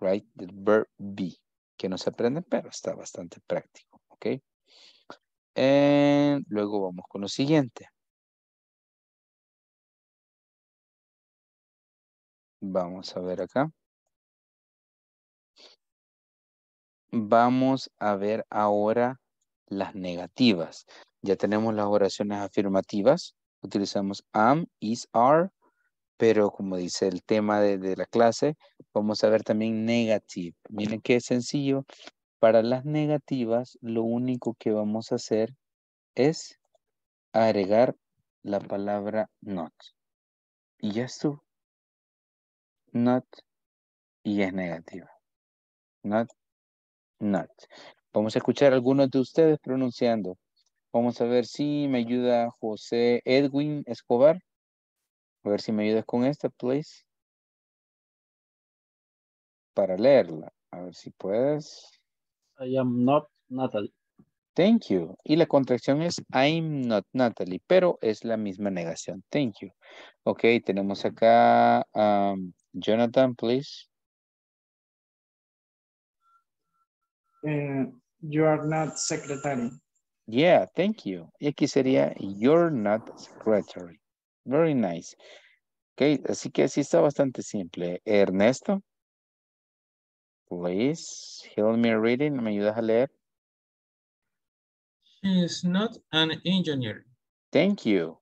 Right? The verb be. Que no se aprende, pero está bastante práctico. ¿Ok? Eh, luego vamos con lo siguiente. Vamos a ver acá. Vamos a ver ahora las negativas. Ya tenemos las oraciones afirmativas, utilizamos am, is, are, pero como dice el tema de, la clase, vamos a ver también negative. Miren qué sencillo. Para las negativas, lo único que vamos a hacer es agregar la palabra not. Y ya Not y es negativa. Not, not. Vamos a escuchar a algunos de ustedes pronunciando. Vamos a ver si me ayuda José Edwin Escobar. A ver si me ayudas con esta, please. Para leerla. A ver si puedes. I am not Natalie. Thank you. Y la contracción es I'm not Natalie, pero es la misma negación. Thank you. Ok, tenemos acá um, Jonathan, please. Eh, you are not secretary. Yeah, thank you. X sería you're not secretary. Very nice. Okay, así que así está bastante simple. Ernesto, please help me reading. ¿Me ayudas a leer? He is not an engineer. Thank you.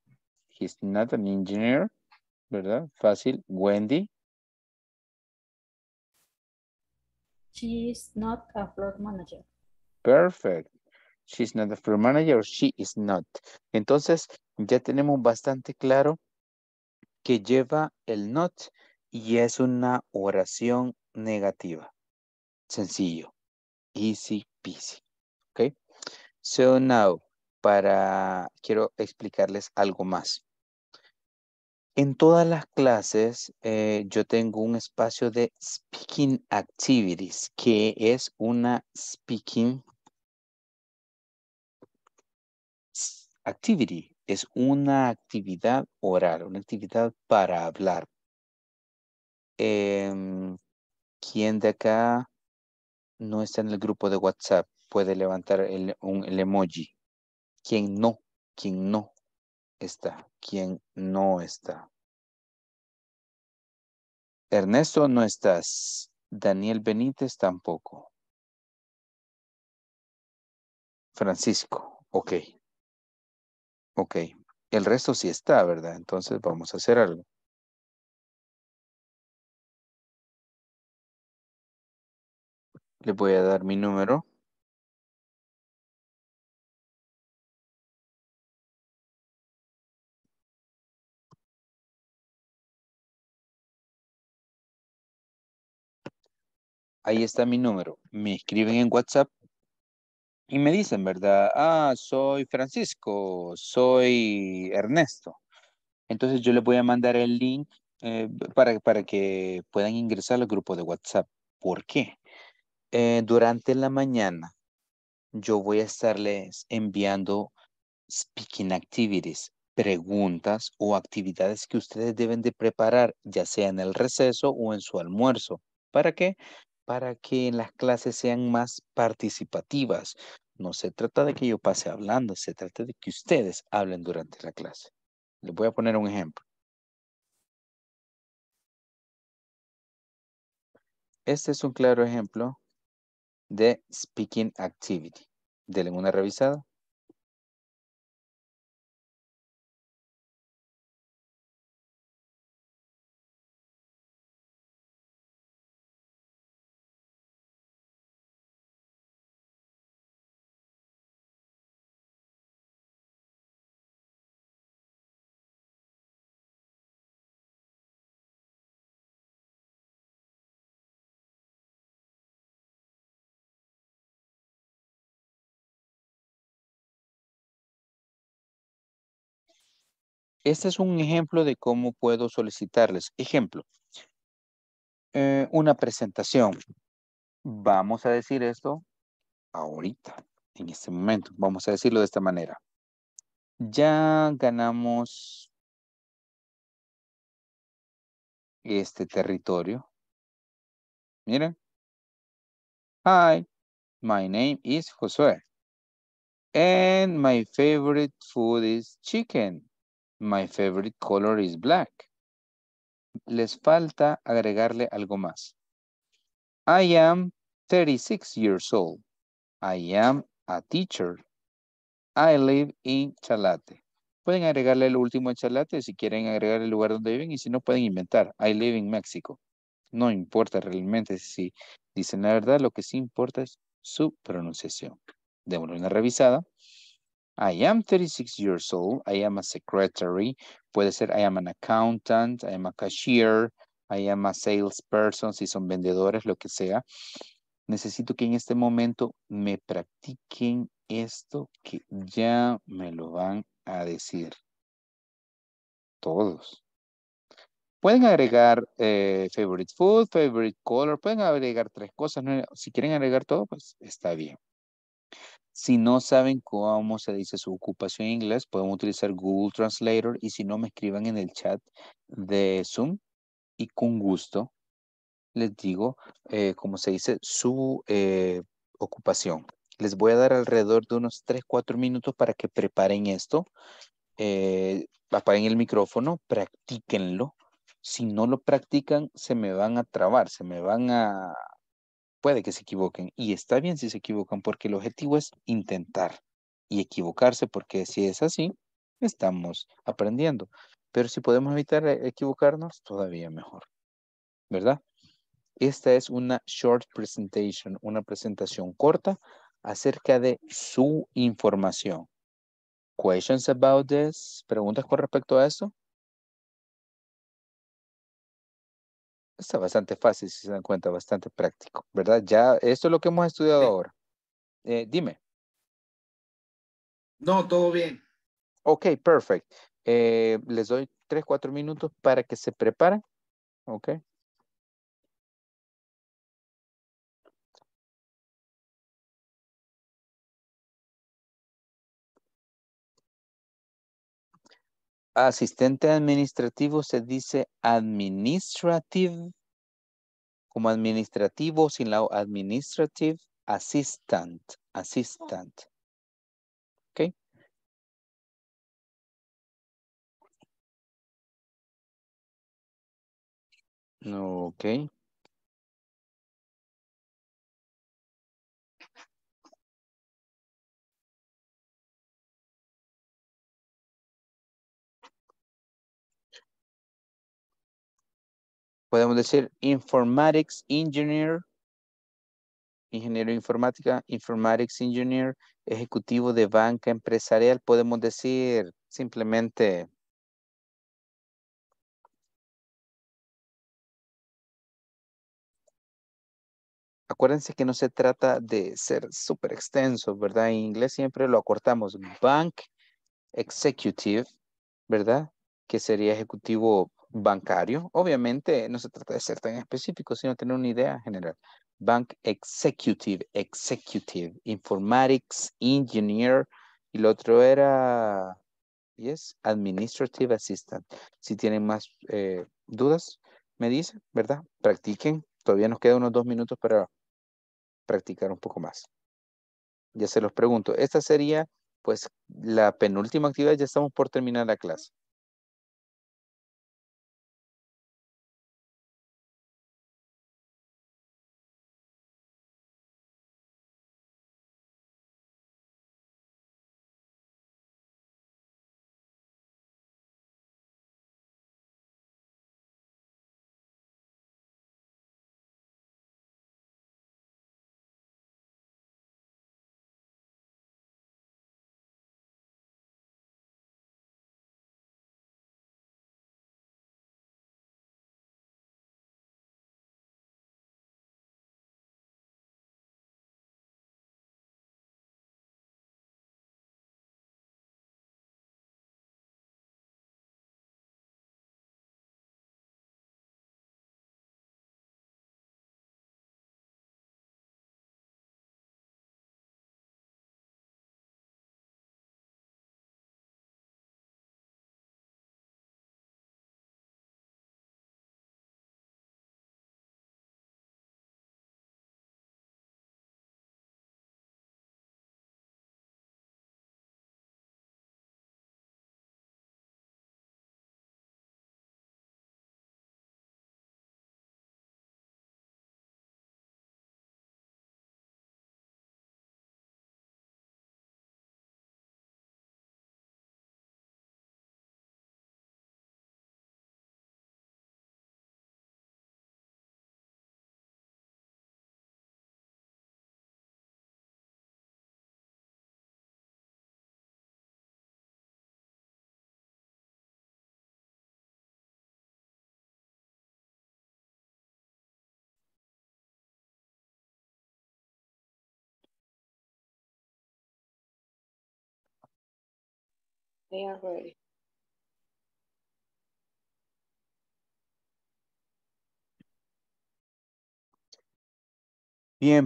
He's not an engineer, ¿verdad? Fácil. Wendy. She is not a floor manager. Perfect. She's not the floor manager. She is not. Entonces, ya tenemos bastante claro que lleva el not y es una oración negativa. Sencillo. Easy peasy. Ok. So now, para, quiero explicarles algo más. En todas las clases eh, yo tengo un espacio de speaking activities, que es una speaking Activity es una actividad oral, una actividad para hablar. Em, ¿Quién de acá no está en el grupo de WhatsApp? Puede levantar el, el emoji. ¿Quién no? ¿Quién no está? ¿Quién no está? Ernesto, no estás. Daniel Benítez tampoco. Francisco, ok. Ok, el resto sí está, ¿verdad? Entonces vamos a hacer algo. Le voy a dar mi número. Ahí está mi número. Me escriben en WhatsApp y me dicen, ¿verdad? Ah, soy Francisco, soy Ernesto. Entonces yo les voy a mandar el link eh, para, para que puedan ingresar al grupo de WhatsApp. ¿Por qué? Eh, durante la mañana yo voy a estarles enviando speaking activities, preguntas o actividades que ustedes deben de preparar, ya sea en el receso o en su almuerzo. ¿Para qué? para que las clases sean más participativas. No se trata de que yo pase hablando, se trata de que ustedes hablen durante la clase. Les voy a poner un ejemplo. Este es un claro ejemplo de speaking activity. Denle una revisada. Este es un ejemplo de cómo puedo solicitarles. Ejemplo, eh, una presentación. Vamos a decir esto ahorita, en este momento. Vamos a decirlo de esta manera. Ya ganamos este territorio. Miren. Hi, my name is Josué. And my favorite food is chicken. My favorite color is black. Les falta agregarle algo más. I am 36 years old. I am a teacher. I live in Chalate. Pueden agregarle el último en Chalate si quieren agregar el lugar donde viven y si no pueden inventar. I live in Mexico. No importa realmente si dicen la verdad, lo que sí importa es su pronunciación. Démosle una revisada. I am 36 years old. I am a secretary. Puede ser I am an accountant, I am a cashier, I am a salesperson, si son vendedores, lo que sea. Necesito que en este momento me practiquen esto que ya me lo van a decir. Todos. Pueden agregar eh, favorite food, favorite color, pueden agregar tres cosas. Si quieren agregar todo, pues está bien. Si no saben cómo se dice su ocupación en inglés, pueden utilizar Google Translator y si no, me escriban en el chat de Zoom y con gusto les digo eh, cómo se dice su eh, ocupación. Les voy a dar alrededor de unos 3-4 minutos para que preparen esto. Eh, apaguen el micrófono, practíquenlo. Si no lo practican, se me van a trabar, se me van a, puede que se equivoquen y está bien si se equivocan porque el objetivo es intentar y equivocarse porque si es así, estamos aprendiendo. Pero si podemos evitar eh, equivocarnos, todavía mejor, ¿verdad? Esta es una short presentation, una presentación corta acerca de su información. Questions about this, preguntas con respecto a eso Está bastante fácil, si se dan cuenta, bastante práctico, ¿verdad? Ya, esto es lo que hemos estudiado ahora. Eh, dime. No, todo bien. Ok, perfecto. Eh, les doy tres, cuatro minutos para que se preparen. Ok. asistente administrativo se dice administrative, como administrativo sin la administrative assistant, assistant. Ok. Ok. podemos decir informatics engineer, ingeniero informática, informatics engineer, ejecutivo de banca empresarial, podemos decir simplemente Acuérdense que no se trata de ser súper extenso, ¿verdad? En inglés siempre lo acortamos. Bank Executive, ¿verdad? Que sería ejecutivo bancario, obviamente no se trata de ser tan específico, sino tener una idea general. Bank Executive, Executive, Informatics Engineer, y lo otro era, Administrative Assistant. Si tienen más eh, dudas, me dicen, ¿verdad? Practiquen. Todavía nos quedan unos dos minutos para practicar un poco más. Ya se los pregunto. Esta sería, pues, la penúltima actividad. Ya estamos por terminar la clase. Bien,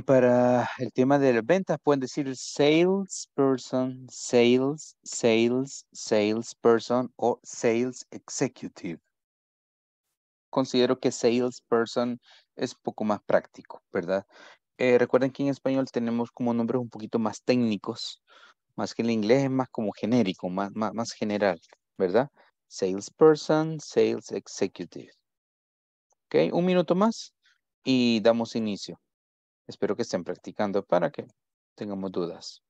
para el tema de las ventas pueden decir sales person, sales, sales, person o sales executive. Considero que sales person es poco más práctico, ¿verdad? Eh, recuerden que en español tenemos como nombres un poquito más técnicos, más que el inglés es más como genérico, más, más general, ¿verdad? Salesperson, Sales Executive. Ok, un minuto más y damos inicio. Espero que estén practicando para que tengamos dudas.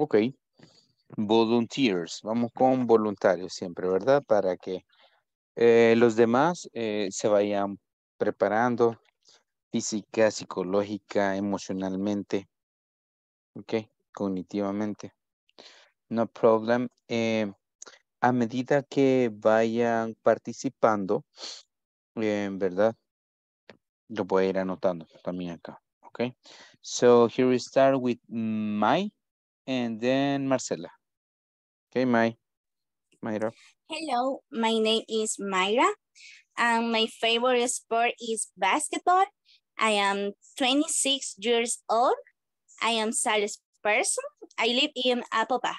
Ok. Volunteers. Vamos con voluntarios siempre, ¿verdad? Para que eh, los demás eh, se vayan preparando física, psicológica, emocionalmente. Ok. Cognitivamente. No problem. Eh, a medida que vayan participando, ¿verdad? Lo voy a ir anotando también acá. Okay. So here we start with my. and then Marcela. Okay, May. Myra. Hello, my name is Myra, and my favorite sport is basketball. I am 26 years old. I am Sal's person. I live in Apopa.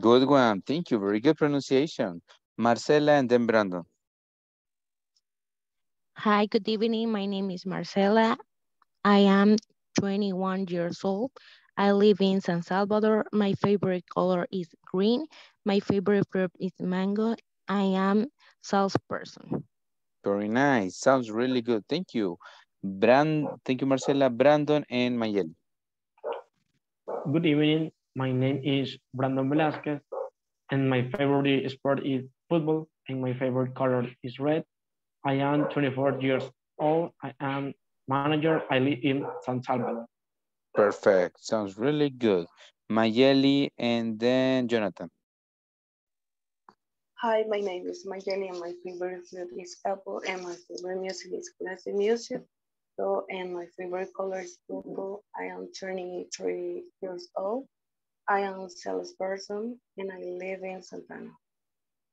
Good one. Thank you. Very good pronunciation. Marcela and then Brandon. Hi, good evening. My name is Marcela. I am 21 years old. I live in San Salvador. My favorite color is green. My favorite fruit is mango. I am salesperson. person. Very nice. Sounds really good. Thank you. Brand, thank you, Marcela, Brandon, and Mayeli. Good evening. My name is Brandon Velasquez, and my favorite sport is football, and my favorite color is red. I am 24 years old. I am manager. I live in San Salvador. Perfect. Sounds really good. Mayeli and then Jonathan. Hi, my name is Mayeli and my favorite food is apple and my favorite music is classic music. So, and my favorite color is purple. I am turning three years old. I am a salesperson and I live in Santana.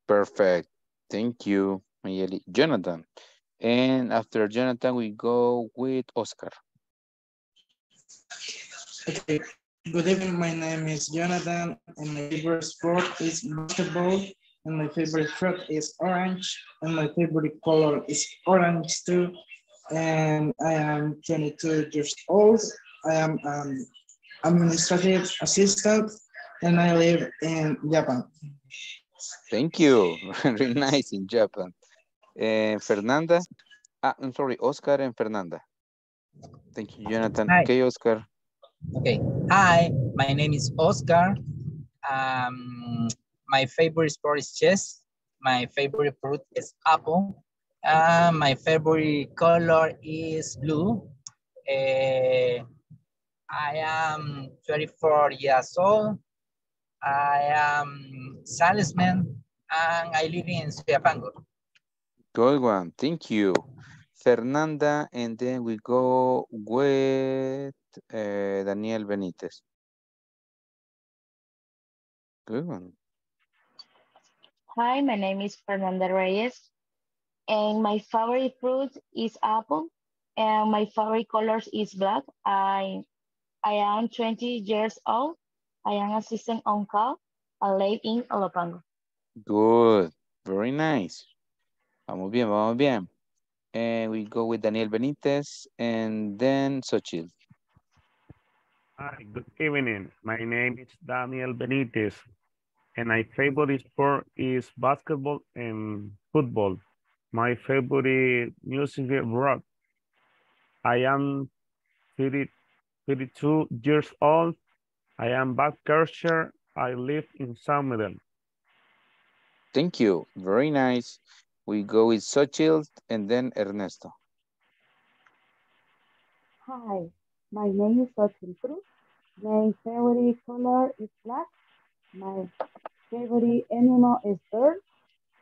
Perfect. Thank you, Mayeli. Jonathan. And after Jonathan, we go with Oscar. Okay. Good evening, my name is Jonathan, and my favorite sport is basketball, and my favorite fruit is orange, and my favorite color is orange too, and I am 22 years old. I am an administrative assistant, and I live in Japan. Thank you, very nice in Japan. Uh, Fernanda, ah, I'm sorry, Oscar and Fernanda. Thank you, Jonathan. Hi. Okay, Oscar. Okay. Hi, my name is Oscar. Um, my favorite sport is chess. My favorite fruit is apple. Uh, my favorite color is blue. Uh, I am 24 years old. I am salesman and I live in Suyapango. Good one. Thank you. Fernanda, and then we go with eh, Daniel Benítez. Good one. Hi, my name is Fernanda Reyes, and my favorite fruit is apple, and my favorite colors is black. I, I am 20 years old. I am assistant on call, a live in Olapango. Good, very nice. Vamos bien, vamos bien. And eh, we go with Daniel Benitez and then Sochil. Hi, good evening. My name is Daniel Benitez, and my favorite sport is basketball and football. My favorite music is rock. I am 30, 32 years old. I am back culture. I live in Miguel. Thank you. Very nice. We go with Sochild and then Ernesto. Hi, my name is Sochild Cruz. My favorite color is black. My favorite animal is bird.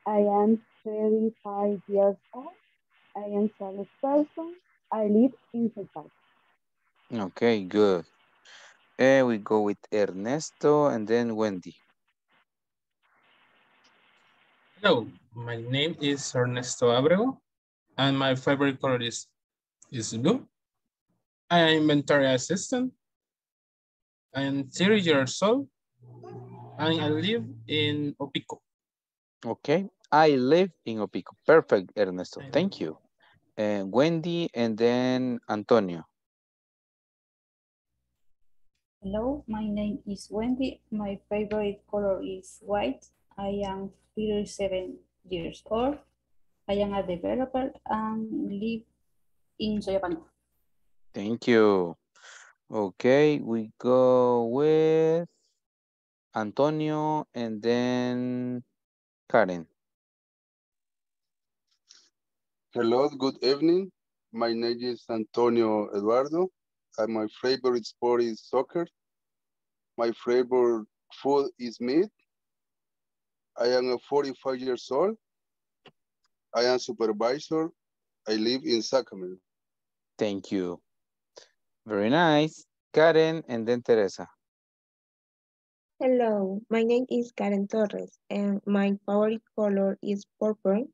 I am 35 years old. I am a person. I live in Texas. Okay, good. And we go with Ernesto and then Wendy. Hello, my name is Ernesto Abreu and my favorite color is, is blue. I am inventory assistant. I'm 30 years old and I live in Opico. Okay, I live in Opico. Perfect, Ernesto. Thank you. And Wendy and then Antonio. Hello, my name is Wendy. My favorite color is white. I am 37 years old. I am a developer and live in Soyapango. Thank you. Okay, we go with Antonio and then Karen. Hello, good evening. My name is Antonio Eduardo and my favorite sport is soccer. My favorite food is meat. I am 45 years old. I am supervisor. I live in Sacramento. Thank you. Very nice. Karen and then Teresa. Hello, my name is Karen Torres and my favorite color is purple.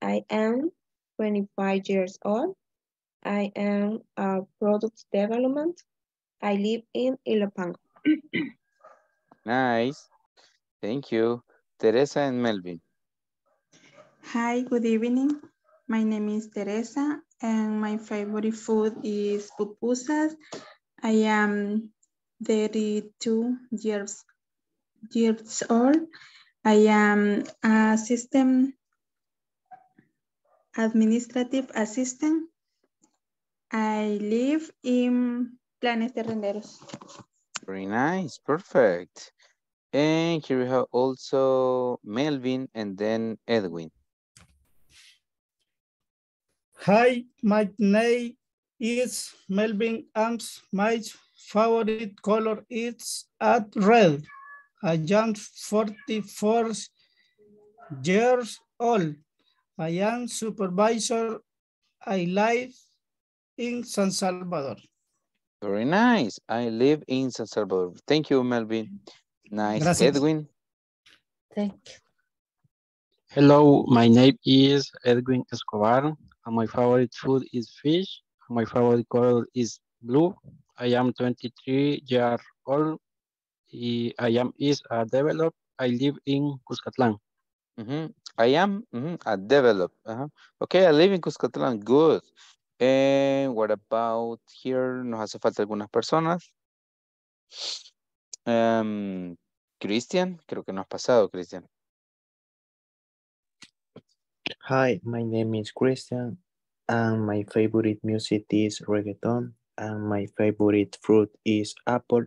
I am 25 years old. I am a product development. I live in Ilopango. nice. Thank you. Teresa and Melvin. Hi, good evening. My name is Teresa and my favorite food is pupusas. I am 32 years, years old. I am a system administrative assistant. I live in Planes Terrenderos. Very nice, perfect. And here we have also Melvin and then Edwin. Hi, my name is Melvin And My favorite color is at red. I am 44 years old. I am supervisor. I live in San Salvador. Very nice. I live in San Salvador. Thank you, Melvin. Nice, Gracias. Edwin. Thank you. Hello, my name is Edwin Escobar. And my favorite food is fish. My favorite color is blue. I am 23 years old. I am is a developer. I live in Cuscatlán I am a developer. Uh Okay, I live in Cuscatlán Good. And what about here? Nos hace falta algunas personas. Um, Cristian, creo que no has pasado, Christian. Hi, my name is Christian, and my favorite music is reggaeton, and my favorite fruit is apple,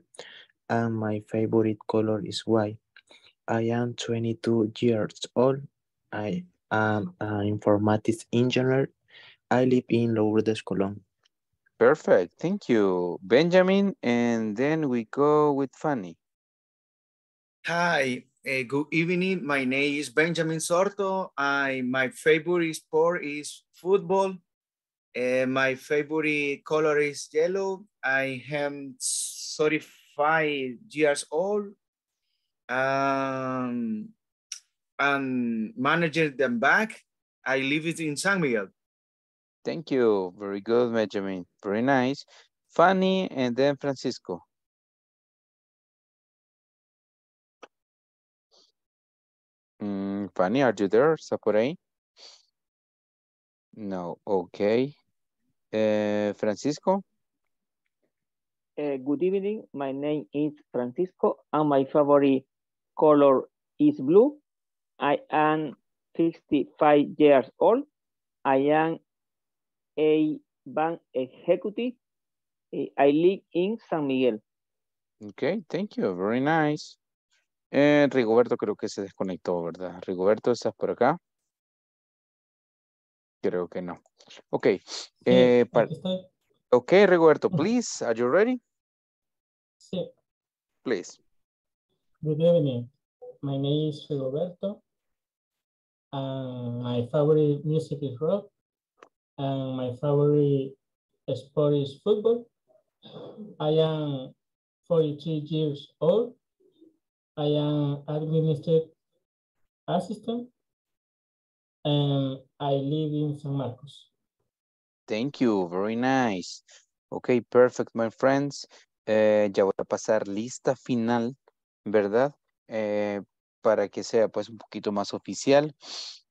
and my favorite color is white. I am 22 years old. I am an informatics engineer. I live in Lourdes, Colombia. Perfect, thank you, Benjamin. And then we go with Fanny. Hi, uh, good evening. My name is Benjamin Sorto. I, my favorite sport is football. Uh, my favorite color is yellow. I am 35 years old. Um, and manager the back. I live in San Miguel. Thank you. Very good, Benjamin. Very nice. Fanny and then Francisco. Mm, Fanny, are you there, Sapurai? No, okay. Eh, Francisco? Uh, good evening, my name is Francisco and my favorite color is blue. I am 65 years old. I am a bank executive. Eh, I live in San Miguel. Okay, thank you. Very nice. Eh, Rigoberto creo que se desconectó, ¿verdad? Rigoberto, ¿estás por acá? Creo que no. Ok. Eh, ok, Rigoberto, please, are you ready? Sí. Please. Good evening. My name is Rigoberto. Uh, my favorite music is rock. And my favorite sport is football. I am 43 years old. I am administrative assistant and I live in San Marcos. Thank you, very nice. Okay, perfect, my friends. Eh, ya voy a pasar lista final, ¿verdad? Eh, para que sea pues un poquito más oficial.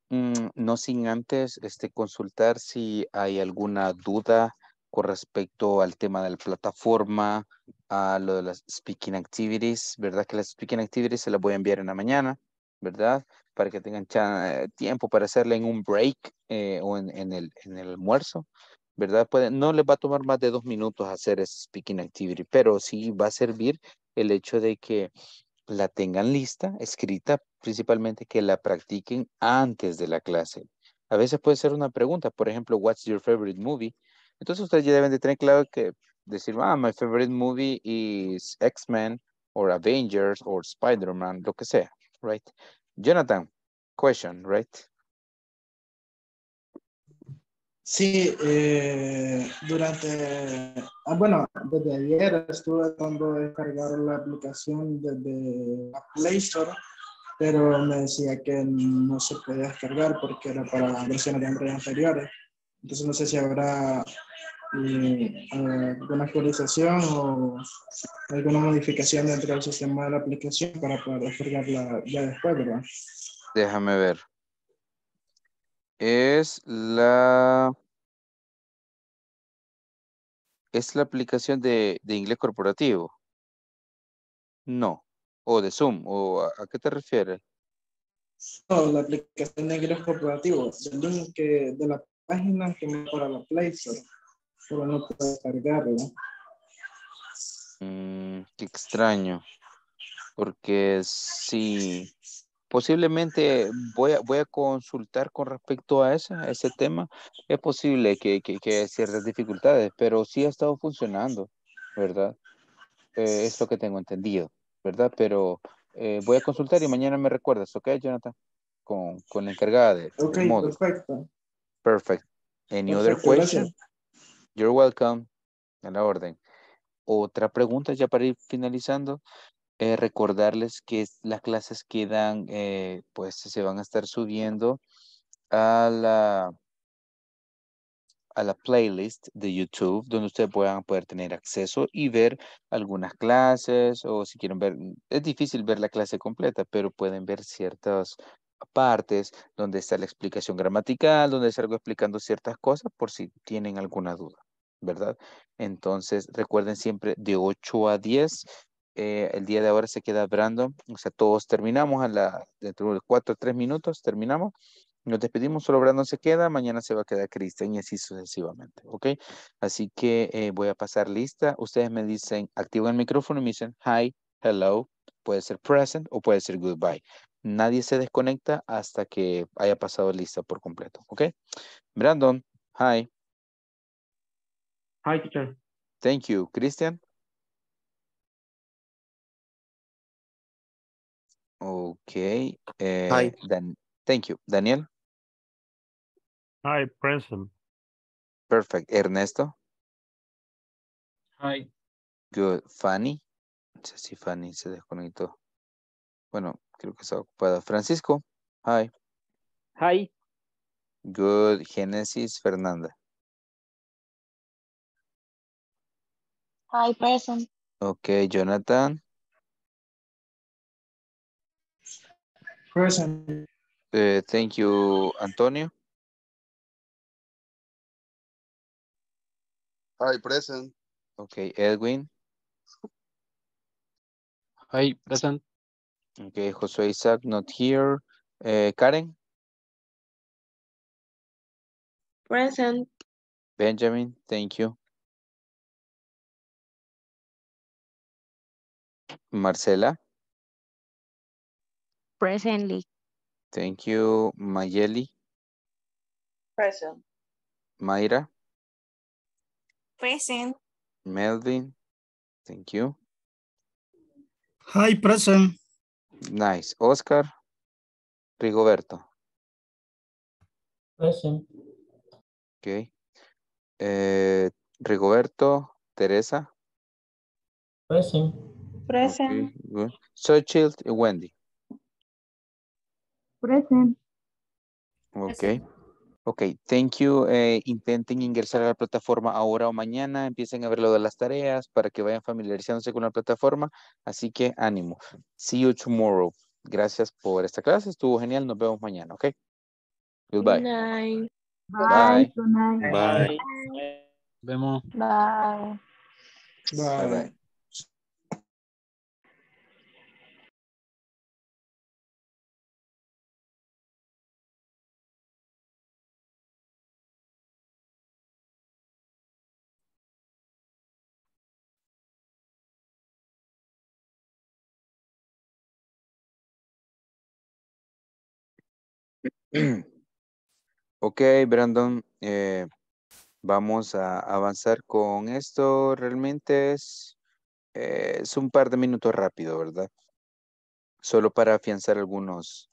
Mm, no sin antes este, consultar si hay alguna duda con respecto al tema de la plataforma, a lo de las speaking activities, ¿verdad? Que las speaking activities se las voy a enviar en la mañana, ¿verdad? Para que tengan eh, tiempo para hacerla en un break eh, o en, el, en, el, almuerzo, ¿verdad? Puede, no les va a tomar más de dos minutos hacer esa speaking activity, pero sí va a servir el hecho de que la tengan lista, escrita, principalmente que la practiquen antes de la clase. A veces puede ser una pregunta, por ejemplo, what's your favorite movie? Entonces ustedes ya deben de tener claro que decir, ah, my favorite movie is X-Men or Avengers or Spider-Man, lo que sea, right? Jonathan, question, right? Sí, eh, durante, ah, bueno, desde ayer estuve tratando de descargar la aplicación desde Play Store, pero me decía que no se podía descargar porque era para versiones de Android anteriores. Entonces no sé si habrá eh, alguna actualización o alguna modificación dentro del sistema de la aplicación para poder descargarla ya después, ¿verdad? Déjame ver. Es la... Es la aplicación de, inglés corporativo. No. O de Zoom. ¿O a, qué te refieres? No, la aplicación de inglés corporativo. El que, de la página que me para la Play pero no puedo cargarla. Mm, qué extraño, porque si posiblemente voy a, voy a consultar con respecto a, a ese tema. Es posible que, que, que ciertas dificultades, pero sí ha estado funcionando, ¿verdad? Eh, es lo que tengo entendido, ¿verdad? Pero eh, voy a consultar y mañana me recuerdas, ¿ok, Jonathan? Con, con la encargada de... Ok, perfecto. Perfect. Any other question? You're welcome. A la orden. Otra pregunta ya para ir finalizando. Eh, recordarles que las clases quedan, eh, pues se van a estar subiendo a la, a la playlist de YouTube, donde ustedes puedan poder tener acceso y ver algunas clases o si quieren ver, es difícil ver la clase completa, pero pueden ver ciertos partes, donde está la explicación gramatical, donde salgo explicando ciertas cosas por si tienen alguna duda, ¿verdad? Entonces, recuerden siempre de 8 a 10. Eh, el día de ahora se queda Brandon, o sea, todos terminamos a la, dentro de 4 o 3 minutos, terminamos. Nos despedimos, solo Brandon se queda, mañana se va a quedar Cristian y así sucesivamente, ¿ok? Así que eh, voy a pasar lista. Ustedes me dicen, activo el micrófono y me dicen, hi, hello, puede ser present o puede ser goodbye. Nadie se desconecta hasta que haya pasado lista por completo. ¿Ok? Brandon, hi. Hi, teacher. Thank you. Christian? Ok. Eh, hi. thank you. Daniel? Hi, present. Perfect. Ernesto? Hi. Good. Fanny? No sé si Fanny se desconectó. Bueno, Creo que está ocupada. Francisco, hi. Hi. Good. Genesis, Fernanda. Hi, present. Okay, Jonathan. Present. Eh, thank you, Antonio. Hi, present. Okay, Edwin. Hi, present. Okay, Josue Isaac, not here. Uh, Karen? Present. Benjamin, thank you. Marcela? Presently. Thank you. Mayeli? Present. Mayra? Present. Melvin? Thank you. Hi, present. Nice. Oscar. Rigoberto. Present. Ok. Eh, Rigoberto. Teresa. Present. Present. Okay, Sochild y Wendy. Present. Ok. Present. Ok, thank you. Eh, intenten ingresar a la plataforma ahora o mañana. Empiecen a ver lo de las tareas para que vayan familiarizándose con la plataforma. Así que ánimo. See you tomorrow. Gracias por esta clase. Estuvo genial. Nos vemos mañana, ¿ok? Goodbye. Bye. Bye. Bye. Bye. Bye. Bye. Bye. Ok, Brandon, eh, vamos a avanzar con esto. Realmente es, eh, es un par de minutos rápido, ¿verdad? Solo para afianzar algunos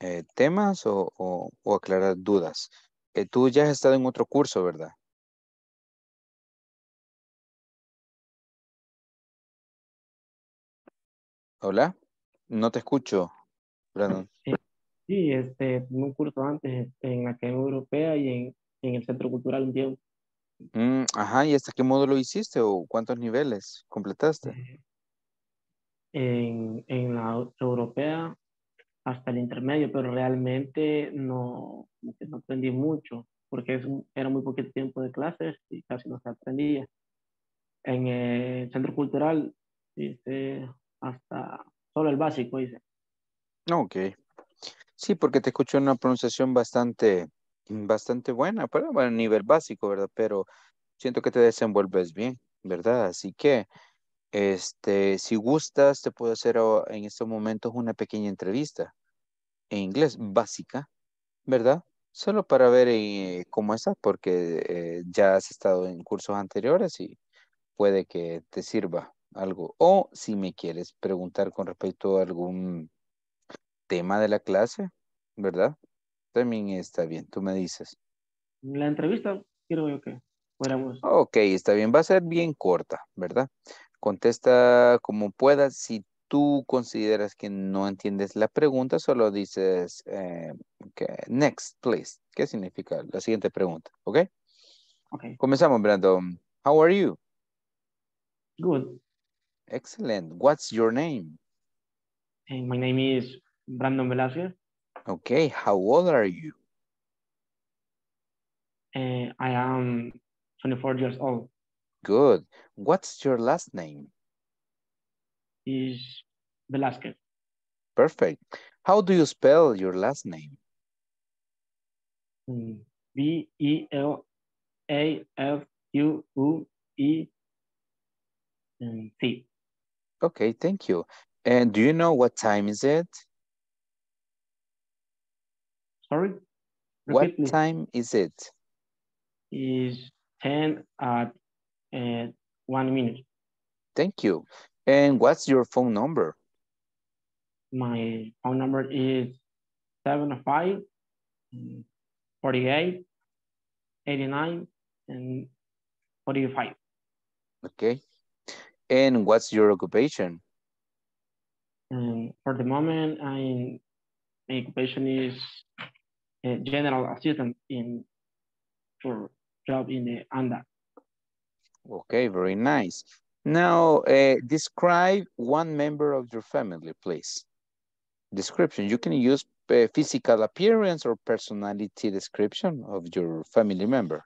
eh, temas o, o, aclarar dudas. tú ya has estado en otro curso, ¿verdad? Hola, no te escucho, Brandon. Sí, este, un curso antes en la Academia Europea y en, el Centro Cultural un tiempo. Mm, ajá, ¿y hasta qué módulo hiciste o cuántos niveles completaste? Eh, en, en la Europea hasta el intermedio, pero realmente no, no aprendí mucho, porque es, era muy poquito tiempo de clases y casi no se aprendía. En el centro cultural hice hasta solo el básico, hice. Ok, Sí, porque te escucho una pronunciación bastante, mm, bastante buena, para a nivel básico, ¿verdad? Pero siento que te desenvuelves bien, ¿verdad? Así que, este, si gustas, te puedo hacer en estos momentos una pequeña entrevista en inglés básica, ¿verdad? Solo para ver eh, cómo estás, porque eh, ya has estado en cursos anteriores y puede que te sirva algo. O si me quieres preguntar con respecto a algún tema de la clase, ¿verdad? También está bien, tú me dices. La entrevista, quiero que fuéramos. Ok, está bien, va a ser bien corta, ¿verdad? Contesta como puedas. Si tú consideras que no entiendes la pregunta, solo dices eh, next, please. ¿Qué significa la siguiente pregunta? ¿Ok? Okay. Comenzamos, Brandon. How are you? Good. Excellent. What's your name? Eh, my name is Brandon Velasquez. Okay, how old are you? Uh, I am 24 years old. Good. What's your last name? Is Velasquez. Perfect. How do you spell your last name? B mm, e l a f u u e t. Mm, okay, thank you. And do you know what time is it? Sorry? Repeat what time is it? Is 10 at uh, one minute. Thank you. And what's your phone number? My phone number is 75 48 89 and 45. Okay. And what's your occupation? Um, for the moment, I'm, my occupation is general assistant in for job in the ANDA. Okay, very nice. Now, uh, describe one member of your family, please. Description, you can use uh, physical appearance or personality description of your family member.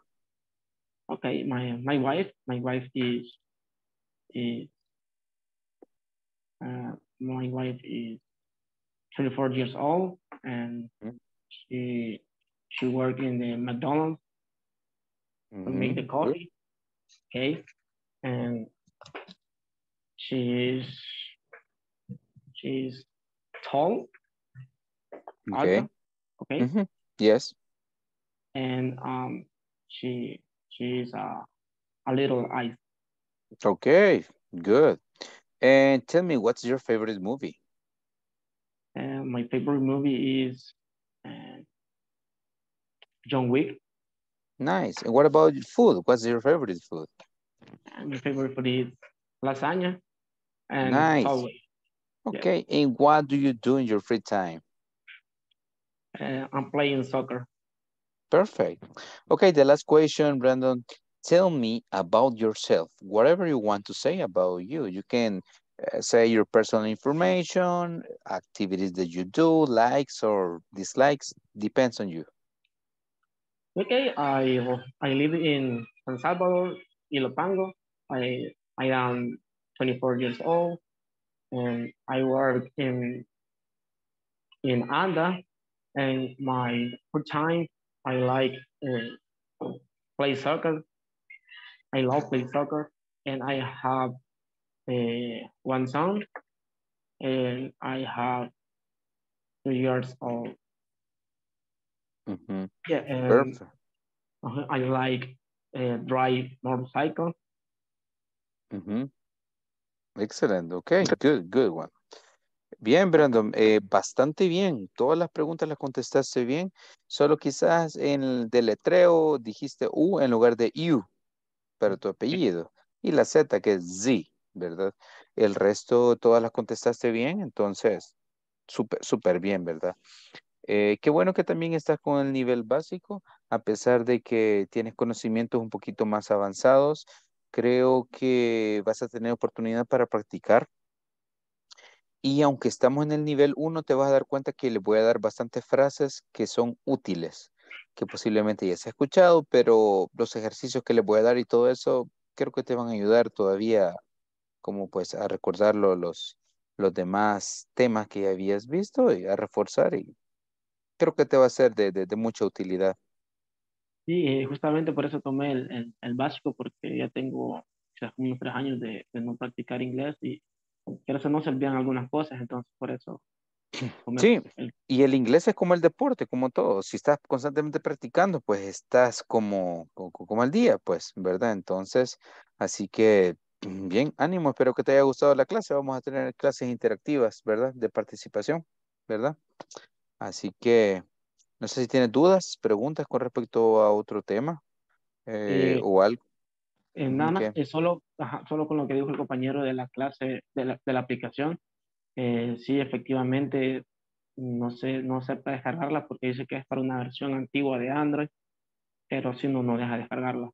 Okay, my, my wife, my wife is, is uh, my wife is 24 years old and mm -hmm. She she worked in the McDonald's mm -hmm. make the coffee. Okay. And she's she's tall. Okay. okay. Mm -hmm. Yes. And um she she's uh, a little ice. Okay, good. And tell me what's your favorite movie? And my favorite movie is and John Wick. Nice. And what about food? What's your favorite food? Uh, my favorite food is lasagna and nice. Okay. Yeah. And what do you do in your free time? Uh, I'm playing soccer. Perfect. Okay, the last question, Brandon. Tell me about yourself. Whatever you want to say about you, you can uh, say your personal information, activities that you do, likes or dislikes, depends on you. Okay, I I live in San Salvador, Ilopango. I I am 24 years old, and I work in in ANDA, and my free time I like uh, play soccer. I love play soccer, and I have Eh, one sound and I have two years old. Uh-huh, I like eh, drive motorcycle. Excelente, okay, good, good one. Bien, Brandon, eh, bastante bien. Todas las preguntas las contestaste bien. Solo quizás en el deletreo dijiste U en lugar de U pero tu apellido. Y la Z que es Z. ¿verdad? El resto, todas las contestaste bien, entonces, súper, súper bien, ¿verdad? Eh, qué bueno que también estás con el nivel básico, a pesar de que tienes conocimientos un poquito más avanzados, creo que vas a tener oportunidad para practicar. Y aunque estamos en el nivel 1, te vas a dar cuenta que le voy a dar bastantes frases que son útiles, que posiblemente ya se ha escuchado, pero los ejercicios que le voy a dar y todo eso, creo que te van a ayudar todavía como pues a recordar los, los demás temas que ya habías visto y a reforzar y creo que te va a ser de, mucha utilidad. Sí, justamente por eso tomé el, el, básico porque ya tengo quizás unos tres años de, no practicar inglés y quiero eso no servían algunas cosas, entonces por eso. Sí, y el inglés es como el deporte, como todo. Si estás constantemente practicando, pues estás como, como, como al día, pues, ¿verdad? Entonces, así que Mm, bien, ánimo, espero que te haya gustado la clase. Vamos a tener clases interactivas, ¿verdad? De participación, ¿verdad? Así que no sé si tienes dudas, preguntas con respecto a otro tema eh, eh, o algo. Eh, nada, solo, solo con lo que dijo el compañero de la clase, de la, aplicación. sí, efectivamente, no sé, no sé para descargarla porque dice que es para una versión antigua de Android, pero si no, no deja descargarla.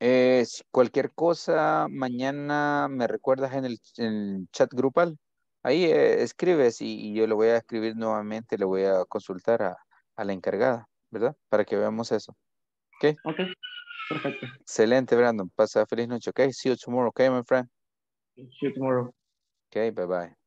Eh, cualquier cosa, mañana me recuerdas en el, chat grupal. Ahí eh, escribes y, yo lo voy a escribir nuevamente, le voy a consultar a, la encargada, ¿verdad? Para que veamos eso. ¿Ok? Ok, perfecto. Excelente, Brandon. Pasa feliz noche, ¿ok? See you tomorrow, ¿ok, my friend? See you tomorrow. Ok, bye bye.